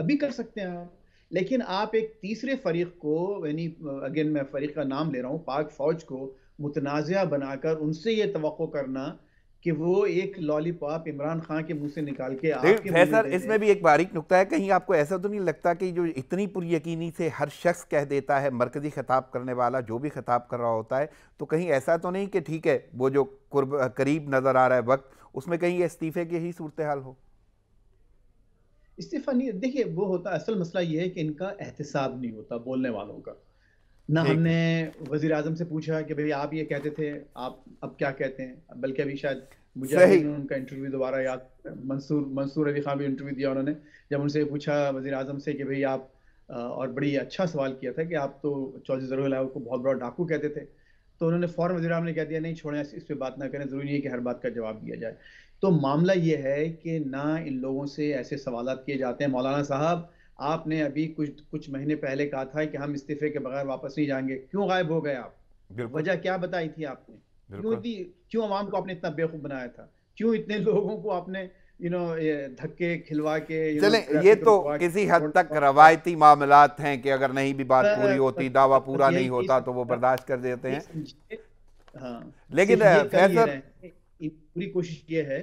अभी कर सकते हैं आप लेकिन आप एक तीसरे फरीक को यानी अगेन मैं फरीक का नाम ले रहा हूँ पाक फौज को मुतनाज़ बनाकर उनसे ये तो करना कि वो एक लॉलीपॉप इमरान खान के मुंह से निकाल के आपके सर इसमें भी एक बारीक नुकता है कहीं आपको ऐसा तो नहीं लगता कि जो इतनी यकीनी से हर शख्स कह देता है मरकजी खिताब करने वाला जो भी खिताब कर रहा होता है तो कहीं ऐसा तो नहीं कि ठीक है वो जो करीब नज़र आ रहा है वक्त उसमें कहीं इस्तीफे की ही सूरत हाल हो इस्तीफा नहीं देखिए वो होता असल मसला ये है कि इनका एहतसाब नहीं होता बोलने वालों का ना हमने वजीर आजम से पूछा कि भाई आप ये कहते थे आप अब क्या कहते हैं बल्कि अभी शायद मुझे उनका इंटरव्यू दोबारा याद मंसूर मंसूर अली खान भी इंटरव्यू दिया उन्होंने जब उनसे पूछा वजीर आजम से कि भाई आप और बड़ी अच्छा सवाल किया था कि आप तो चौधरी जरूर को बहुत बड़ा डाकू कहते थे तो उन्होंने फ़ौरन वजी ने कह दिया नहीं छोड़ें इस पर बात ना करें ज़रूरी नहीं है कि हर बात का जवाब दिया जाए तो मामला ये है कि ना इन लोगों से ऐसे सवाल किए जाते हैं मौलाना साहब आपने अभी कुछ कुछ महीने पहले कहा था कि हम इस्तीफे के बगैर वापस नहीं जाएंगे क्यों गायब हो गए आप वजह क्या बताई थी आपने क्यों थी क्यों आवाम को आपने इतना बेवकूफ बनाया था क्यों इतने लोगों को आपने यू नो धक्के खिलवा के चले ये तो किसी हद तक रवायती मामला हैं कि अगर नहीं भी बात पूरी होती दावा पूरा नहीं होता तो वो बर्दाश्त कर देते हैं हाँ। लेकिन पूरी कोशिश ये है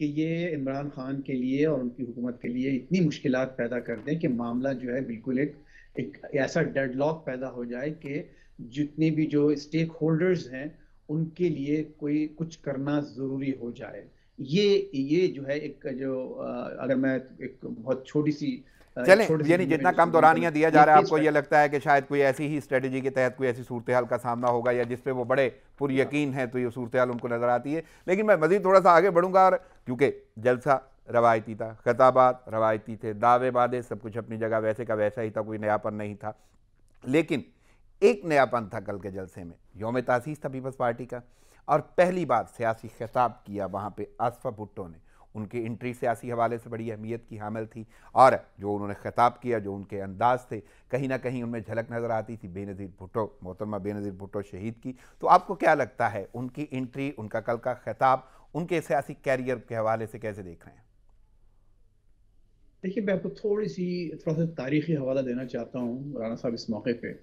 कि ये इमरान खान के लिए और उनकी हुकूमत के लिए इतनी मुश्किल पैदा कर दें कि मामला जो है बिल्कुल एक एक ऐसा लॉक पैदा हो जाए कि जितने भी जो स्टेक होल्डर्स हैं उनके लिए कोई कुछ करना ज़रूरी हो जाए ये ये जो है एक जो अगर मैं एक बहुत छोटी सी चले यानी जितना कम दौरानियाँ दिया जा रहा है आपको ये लगता है कि शायद कोई ऐसी ही स्ट्रेटेजी के तहत कोई ऐसी सूरत हाल का सामना होगा या जिस वो बड़े यकीन है तो ये सूरत हाल उनको नज़र आती है लेकिन मैं मज़ीद थोड़ा सा आगे बढ़ूंगा और क्योंकि जलसा रवायती था खताबात रवायती थे दावे वादे सब कुछ अपनी जगह वैसे का वैसा ही था कोई नयापन नहीं था लेकिन एक नयापन था कल के जलसे में योम तासीस था पीपल्स पार्टी का और पहली बार सियासी खिताब किया वहाँ पे आसफा भुट्टो ने उनकी इंट्री सियासी हवाले से बड़ी अहमियत की हामिल थी और जो उन्होंने खिताब किया जो उनके अंदाज थे कहीं ना कहीं उनमें झलक नज़र आती थी बेनज़ीर भुट्टो मोहतरमा बेनज़ीर भुट्टो शहीद की तो आपको क्या लगता है उनकी इंट्री उनका कल का खिताब उनके सियासी कैरियर के हवाले से कैसे देख रहे हैं देखिए मैं आपको थोड़ी सी थोड़ा सा तारीखी हवाला देना चाहता हूँ राना साहब इस मौके पे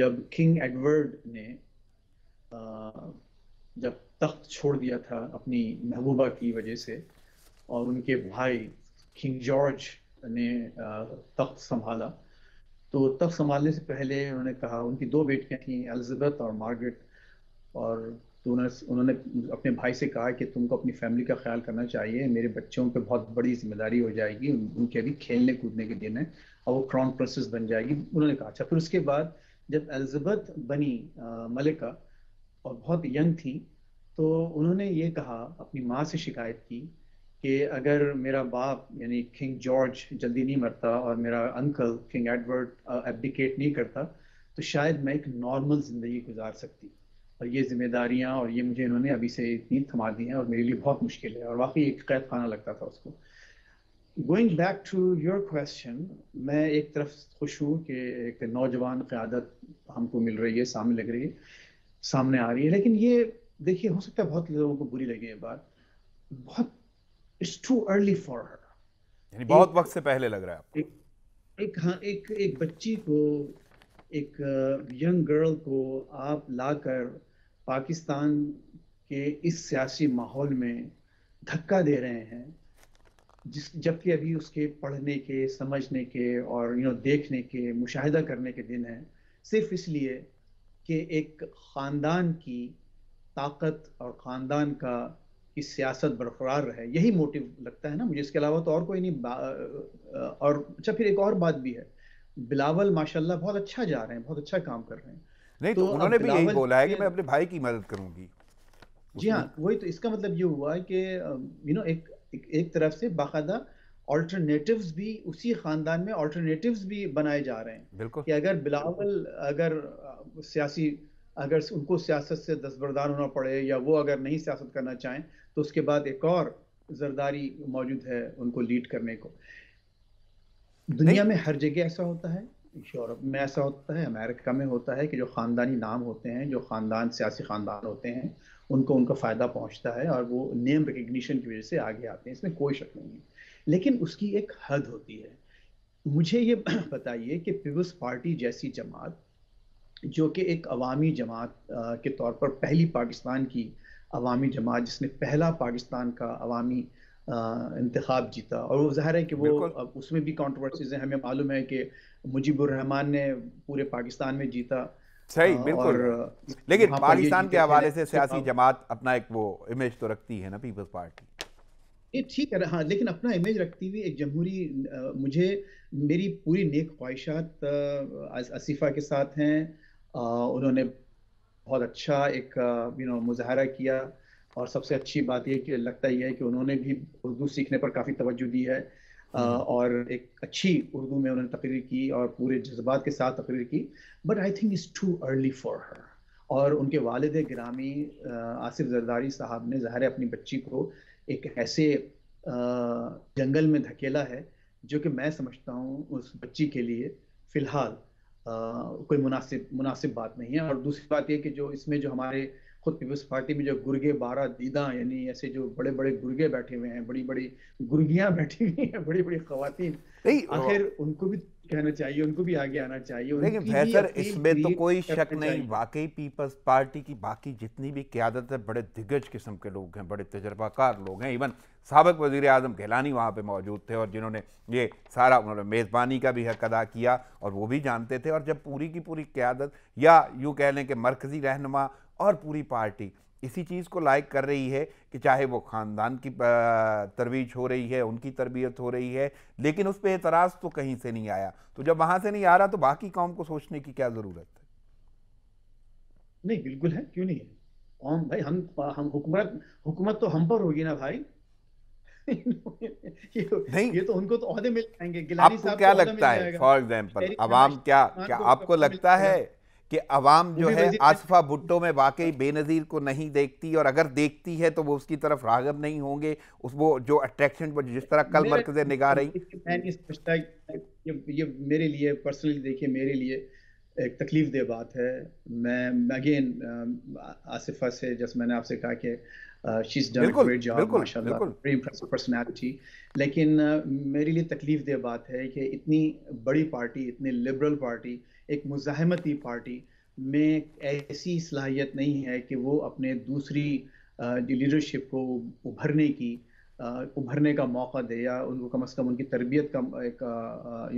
जब किंग एडवर्ड ने आ, जब तख्त छोड़ दिया था अपनी महबूबा की वजह से और उनके भाई किंग जॉर्ज ने तख्त संभाला तो तख्त संभालने से पहले उन्होंने कहा उनकी दो बेटियां थीं एलिजबेथ और मार्गरेट और तो उन्होंने अपने भाई से कहा कि तुमको अपनी फैमिली का ख्याल करना चाहिए मेरे बच्चों पे बहुत बड़ी जिम्मेदारी हो जाएगी उनके अभी खेलने कूदने के दिन है और वो क्राउन प्रिंसेस बन जाएगी उन्होंने कहा अच्छा फिर उसके बाद जब एलिजबेथ बनी मलिका और बहुत यंग थी तो उन्होंने ये कहा अपनी माँ से शिकायत की कि अगर मेरा बाप यानी किंग जॉर्ज जल्दी नहीं मरता और मेरा अंकल किंग एडवर्ड एबडिकेट नहीं करता तो शायद मैं एक नॉर्मल ज़िंदगी गुजार सकती और ये जिम्मेदारियाँ और ये मुझे इन्होंने अभी से इतनी थमा दी हैं और मेरे लिए बहुत मुश्किल है और वाकई एक कैद खाना लगता था उसको going back to your question मैं एक तरफ खुश हूँ कि एक नौजवान क्यादत हमको मिल रही है सामने लग रही है सामने आ रही है लेकिन ये देखिए हो सकता है बहुत लोगों को बुरी लगी ये बात बहुत it's too early for her यानी बहुत वक्त से पहले लग रहा है आपको एक, एक हाँ एक एक बच्ची को एक यंग गर्ल को आप लाकर पाकिस्तान के इस सियासी माहौल में धक्का दे रहे हैं जिस जबकि अभी उसके पढ़ने के समझने के और यू नो देखने के मुशाहिदा करने के दिन हैं सिर्फ इसलिए कि एक ख़ानदान की ताकत और ख़ानदान का कि सियासत बरकरार रहे यही मोटिव लगता है ना मुझे इसके अलावा तो और कोई नहीं और अच्छा फिर एक और बात भी है बिलावल माशाल्लाह बहुत अच्छा जा रहे हैं बहुत अच्छा काम कर रहे हैं नहीं तो, तो उन्होंने भी यही बोला है कि मैं अपने भाई की मदद करूंगी जी हाँ वही तो इसका मतलब ये हुआ है कि यू नो एक एक, एक तरफ से बाकायदा ऑल्टरनेटिव्स भी उसी खानदान में ऑल्टरनेटिव्स भी बनाए जा रहे हैं बिल्कुल कि अगर बिलावल अगर सियासी अगर उनको सियासत से दस्तबरदार होना पड़े या वो अगर नहीं सियासत करना चाहें तो उसके बाद एक और जरदारी मौजूद है उनको लीड करने को दुनिया में हर जगह ऐसा होता है यूरोप में ऐसा होता है अमेरिका में होता है कि जो ख़ानदानी नाम होते हैं जो ख़ानदान सियासी ख़ानदान होते हैं उनको उनका फ़ायदा पहुंचता है और वो नेम रिकग्निशन की वजह से आगे आते हैं इसमें कोई शक नहीं है लेकिन उसकी एक हद होती है मुझे ये <clears throat> बताइए कि पीपल्स पार्टी जैसी जमात जो कि एक अवामी जमात के तौर पर पहली पाकिस्तान की अवामी जमात जिसने पहला पाकिस्तान का अवामी इंतखब जीता और वो जाहिर है कि वो उसमें भी कॉन्ट्रोवर्सीज हैं हमें मालूम है कि मुजीबरहमान ने पूरे पाकिस्तान में जीता सही बिल्कुल लेकिन पाकिस्तान के हवाले से सियासी जमात अपना एक वो इमेज तो रखती है ना पीपल्स पार्टी ये ठीक है हाँ लेकिन अपना इमेज रखती हुई एक जमहूरी मुझे मेरी पूरी नेक ख्वाहिशात आसिफा के साथ हैं उन्होंने बहुत अच्छा एक यू नो मुजाहरा किया और सबसे अच्छी बात यह कि लगता यह है कि उन्होंने भी उर्दू सीखने पर काफ़ी तवज्जो दी है हम्म। और एक अच्छी उर्दू में उन्होंने तकरीर की और पूरे जज्बात के साथ तकरीर की but I think is too early for her और उनके वालद ग्रामी आसिफ जरदारी साहब ने ज़ाहिर अपनी बच्ची को एक ऐसे जंगल में धकेला है जो कि मैं समझता हूँ उस बच्ची के लिए फ़िलहाल कोई मुनासिब मुनासिब बात नहीं है और दूसरी बात यह कि जो इसमें जो हमारे खुद पीपल्स पार्टी में जो गुर्गे बारह दीदा यानी ऐसे जो बड़े बड़े गुर्गे बैठे हुए हैं बड़ी बड़ी गुर्गियां <laughs> बैठी हुई हैं बड़ी बड़ी खातन आखिर उनको भी कहना चाहिए उनको भी आगे आना चाहिए लेकिन बेहतर इसमें तो कोई शक नहीं वाकई पीपल्स पार्टी की बाकी जितनी भी क्यादत है बड़े दिग्गज किस्म के लोग हैं बड़े तजर्बाकार लोग हैं इवन सबक वजीर अजम गहलानी वहाँ पर मौजूद थे और जिन्होंने ये सारा उन्होंने मेज़बानी का भी हक अदा किया और वो भी जानते थे और जब पूरी की पूरी क्यादत या यूँ कह लें कि मरकज़ी रहनमा और पूरी पार्टी इसी चीज़ को लायक कर रही है कि चाहे वो ख़ानदान की तरवीज हो रही है उनकी तरबियत हो रही है लेकिन उस पर एतराज़ तो कहीं से नहीं आया तो जब वहाँ से नहीं आ रहा तो बाकी कौम को सोचने की क्या ज़रूरत है नहीं बिल्कुल है क्यों नहीं है भाई हम हम हुकूमत हुकूमत तो हम पर होगी ना भाई <laughs> ये, तो, नहीं ये तो उनको तो मिल जाएंगे आपको क्या तो लगता है फॉर एग्जाम्पल आवाम क्या क्या आपको लगता है कि आवाम जो है आसफा भुट्टो में वाकई बेनज़ीर को नहीं देखती और अगर देखती है तो वो उसकी तरफ रागब नहीं होंगे उस वो जो अट्रैक्शन पर जिस तरह कल मरकज निगाह रही ये, ये मेरे लिए पर्सनली देखिए मेरे लिए एक तकलीफ दे बात है मैं अगेन आसिफा से जैसे मैंने आपसे कहा कि शी इज़ ग्रेट जॉब माशाल्लाह लेकिन uh, मेरे लिए तकलीफ दे बात है कि इतनी बड़ी पार्टी इतनी लिबरल पार्टी एक मुजाहमती पार्टी में ऐसी सलाहियत नहीं है कि वो अपने दूसरी लीडरशिप को उभरने की उभरने का मौका दे या उनको कम अज़ कम उनकी तरबियत का एक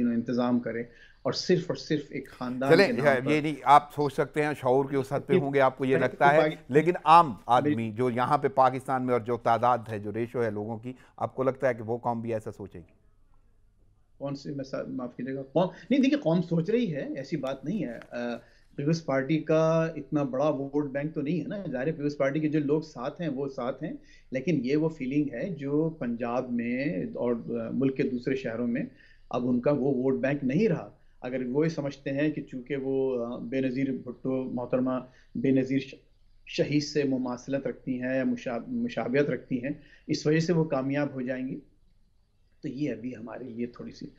यू नो इंतज़ाम करे और सिर्फ और सिर्फ एक खानदान ये नहीं आप सोच सकते हैं शौर के उस हद पे होंगे आपको ये लगता है लेकिन आम आदमी जो यहाँ पे पाकिस्तान में और जो तादाद है जो रेशो है लोगों की आपको लगता है कि वो कौम भी ऐसा सोचेगी कौन सी मैं माफ कीजिएगा कौन नहीं देखिए कौन सोच रही है ऐसी बात नहीं है पीपल्स पार्टी का इतना बड़ा वोट बैंक तो नहीं है ना जाहिर है पीपल्स पार्टी के जो लोग साथ हैं वो साथ हैं लेकिन ये वो फीलिंग है जो पंजाब में और मुल्क के दूसरे शहरों में अब उनका वो वोट बैंक नहीं रहा अगर वो ये समझते हैं कि चूंकि वो बेनज़ीर भुट्टो मोहतरमा बेनज़ीर शहीद से मुमासलत रखती हैं या मुशा मुशाबियत रखती हैं इस वजह से वो कामयाब हो जाएंगी तो ये अभी हमारे लिए थोड़ी सी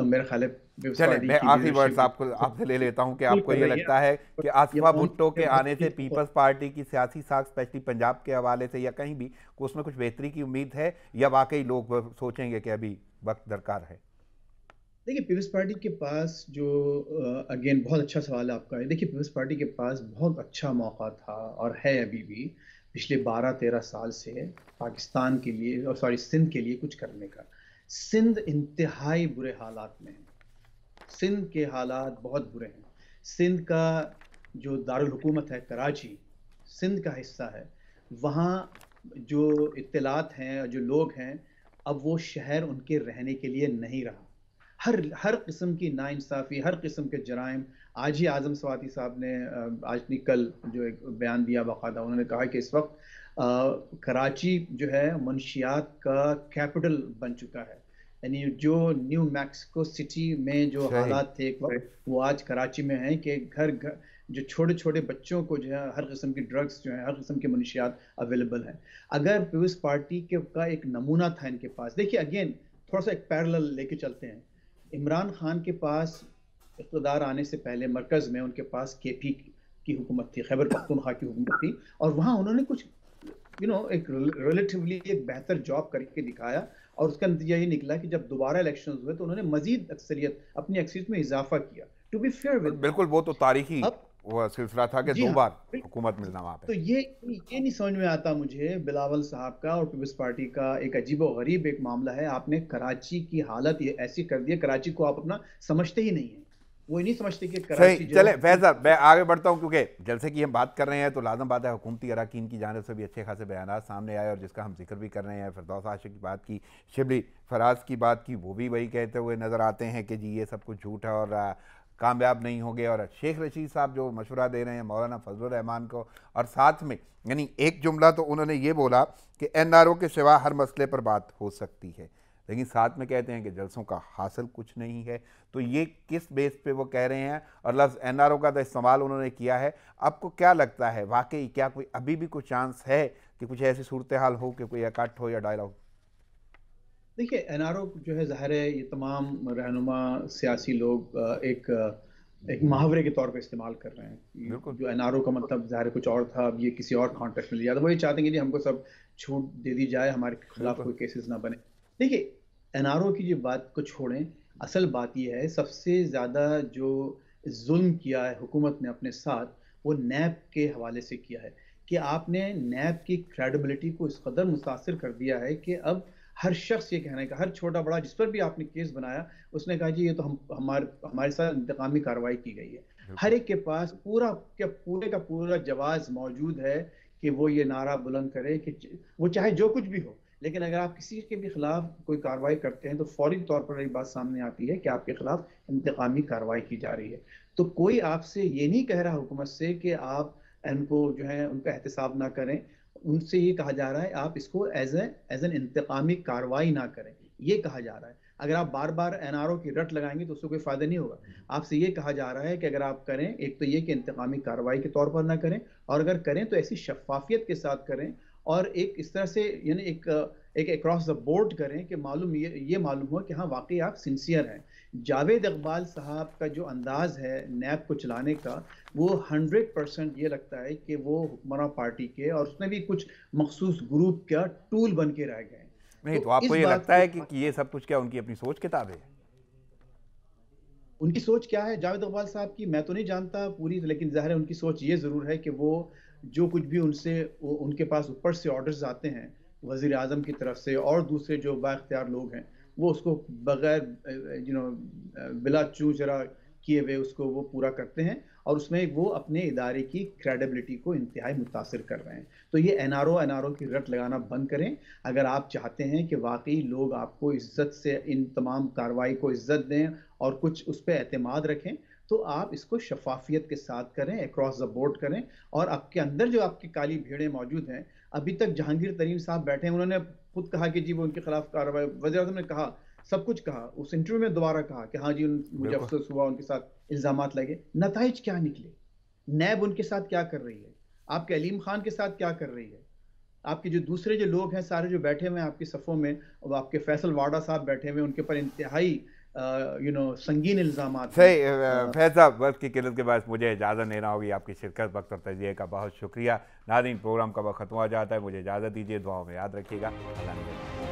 मेरा ख्याल चले मैं आखिरी वर्ड्स आपको आपसे ले लेता हूं कि आपको ये लगता है कि आसिफा भुट्टो के आने से पीपल्स पार्टी की सियासी साख स्पेशली पंजाब के हवाले से या कहीं भी उसमें कुछ बेहतरी की उम्मीद है या वाकई लोग सोचेंगे कि अभी वक्त दरकार है देखिए पीपल्स पार्टी के पास जो अगेन बहुत अच्छा सवाल है आपका देखिए पीपल्स पार्टी के पास बहुत अच्छा मौका था और है अभी भी पिछले 12-13 साल से पाकिस्तान के लिए और सॉरी सिंध के लिए कुछ करने का सिंध इंतहाई बुरे हालात में है सिंध के हालात बहुत बुरे हैं सिंध का जो दारकूमत है कराची सिंध का हिस्सा है वहाँ जो इतलात हैं जो लोग हैं अब वो शहर उनके रहने के लिए नहीं रहा हर हर किस्म की नाइंसाफ़ी हर किस्म के जराइम आज ही आज़म स्वाति साहब ने आज नहीं कल जो एक बयान दिया बाकायदा उन्होंने कहा कि इस वक्त आ, कराची जो है मनशियात का कैपिटल बन चुका है यानी जो न्यू मैक्सिको सिटी में जो हालात थे एक वक्त वो आज कराची में हैं कि घर घर जो छोटे छोटे बच्चों को जो है हर किस्म की ड्रग्स जो है हर किस्म के मनशियात अवेलेबल हैं अगर पीपल्स पार्टी के का एक नमूना था इनके पास देखिए अगेन थोड़ा सा एक पैरल लेके चलते हैं इमरान खान के पास इकतदार आने से पहले मरकज़ में उनके पास के पी की हुकूमत थी खैबर पख्तनख्वा की हुकूमत थी और वहाँ उन्होंने कुछ यू you नो know, एक रिलेटिवली एक बेहतर जॉब करके दिखाया और उसका नतीजा ये निकला कि जब दोबारा इलेक्शन हुए तो उन्होंने मजीद अक्सरियत अपनी अक्सरियत में इजाफा किया टू बी फेयर विद बिल्कुल वो तो तारीखी सिलसिला था कि दो हाँ, बार हुकूमत मिलना वहाँ पे तो ये ये नहीं समझ में आता मुझे बिलावल साहब का और पीपल्स पार्टी का एक अजीब और गरीब एक मामला है आपने कराची की हालत ये ऐसी कर दी है कराची को आप अपना समझते ही नहीं है वो नहीं समझते कि कराची चले फैज मैं आगे बढ़ता हूँ क्योंकि जलसे की हम बात कर रहे हैं तो लाजम बात है हुकूमती अरकान की जानब से भी अच्छे खासे बयान सामने आए और जिसका हम जिक्र भी कर रहे हैं फिरदौस आशिक की बात की शिबली फराज की बात की वो भी वही कहते हुए नज़र आते हैं कि जी ये सब कुछ झूठ है और कामयाब नहीं हो गए और शेख रशीद साहब जो मशवरा दे रहे हैं मौलाना फजल रहमान को और साथ में यानी एक जुमला तो उन्होंने ये बोला कि एन आर ओ के सिवा हर मसले पर बात हो सकती है लेकिन साथ में कहते हैं कि जलसों का हासिल कुछ नहीं है तो ये किस बेस पे वो कह रहे हैं और लफ्ज़ एन का तो इस्तेमाल उन्होंने किया है आपको क्या लगता है वाकई क्या कोई अभी भी कोई चांस है कि कुछ ऐसी सूरत हाल हो कि कोई इकट्ठ हो या डायलॉग देखिए एन जो है ज़ाहिर है ये तमाम रहनुमा सियासी लोग एक एक मुहावरे के तौर पर इस्तेमाल कर रहे हैं जो एन का मतलब ज़ाहिर कुछ और था अब ये किसी और कॉन्टेक्ट में लिया था तो वो ये चाहते हैं कि हमको सब छूट दे दी जाए हमारे खिलाफ कोई केसेस ना बने देखिए एनआरओ की जो बात को छोड़ें असल बात यह है सबसे ज़्यादा जो जुल्म किया है हुकूमत ने अपने साथ वो नैब के हवाले से किया है कि आपने नैब की क्रेडिबिलिटी को इस कदर मुतासर कर दिया है कि अब हर शख्स ये कहने का हर छोटा बड़ा जिस पर भी आपने केस बनाया उसने कहा जी ये तो हम हमारे हमारे साथ इंतकामी कार्रवाई की गई है हर एक के पास पूरा क्या पूरे का पूरा जवाब मौजूद है कि वो ये नारा बुलंद करे कि वो चाहे जो कुछ भी हो लेकिन अगर आप किसी के भी खिलाफ कोई कार्रवाई करते हैं तो फौरी तौर पर ये बात सामने आती है कि आपके खिलाफ इंतकामी कार्रवाई की जा रही है तो कोई आपसे ये नहीं कह रहा हुकूमत से कि आप इनको जो है उनका एहतसाब ना करें उनसे ये कहा जा रहा है आप इसको एज ए एज एन इंतकामी कार्रवाई ना करें ये कहा जा रहा है अगर आप बार बार एनआरओ की रट लगाएंगे तो उससे कोई फायदा नहीं होगा आपसे ये कहा जा रहा है कि अगर आप करें एक तो ये कि इंतकामी कार्रवाई के तौर पर ना करें और अगर करें तो ऐसी शफाफियत के साथ करें और एक इस तरह से यानी एक एक अक्रॉस द बोर्ड करें कि मालूम ये ये मालूम हो कि हाँ वाकई आप सिंसियर हैं जावेद इकबाल साहब का जो अंदाज़ है नैब को चलाने का वो हंड्रेड परसेंट ये लगता है कि वो हुक्मरान पार्टी के और उसमें भी कुछ मखसूस ग्रुप का टूल बन के रह गए नहीं तो, तो आपको ये लगता है कि, कि ये सब कुछ क्या उनकी अपनी सोच किताब है उनकी सोच क्या है जावेद अकबाल साहब की मैं तो नहीं जानता पूरी लेकिन जाहिर है उनकी सोच ये ज़रूर है कि वो जो कुछ भी उनसे उनके पास ऊपर से ऑर्डर्स आते हैं वज़ी अजम की तरफ से और दूसरे जो बाख्तियार लोग हैं वो उसको बगैर यू नो बिला चू ज़रा किए हुए उसको वो पूरा करते हैं और उसमें वो अपने इदारे की क्रेडिबिलिटी को इंतहाई मुतासर कर रहे हैं तो ये N R O N R O की रट लगाना बंद करें अगर आप चाहते हैं कि वाकई लोग आपको इज्जत से इन तमाम कार्रवाई को इज्जत दें और कुछ उस पर अतमाद रखें तो आप इसको शफाफियत के साथ करें अक्रॉस द बोर्ड करें और आपके अंदर जो आपकी काली भीड़ें मौजूद हैं अभी तक जहांगीर तरीन साहब बैठे हैं उन्होंने खुद कहा कि जी वो उनके खिलाफ कार्रवाई वजी ने कहा सब कुछ कहा उस इंटरव्यू में दोबारा कहा कि हाँ जी मुझे अफसोस हुआ उनके साथ इल्जाम लगे नतज क्या निकले नैब उनके साथ क्या कर रही है आपके अलीम खान के साथ क्या कर रही है आपके जो दूसरे जो लोग हैं सारे जो बैठे हुए हैं आपकी सफ़ों में और आपके फैसल वाडा साहब बैठे हुए हैं उनके ऊपर इंतहाई यू नो संगीन इल्ज़ाम सही हाँ। फैसला वक्त की किल्लत के बाद मुझे इजाज़त लेना होगी आपकी शिरकत वक्त और तजिए का बहुत शुक्रिया नादिन प्रोग्राम का वक्त ख़त्म हो जाता है मुझे इजाज़त दीजिए दुआओं में याद रखिएगा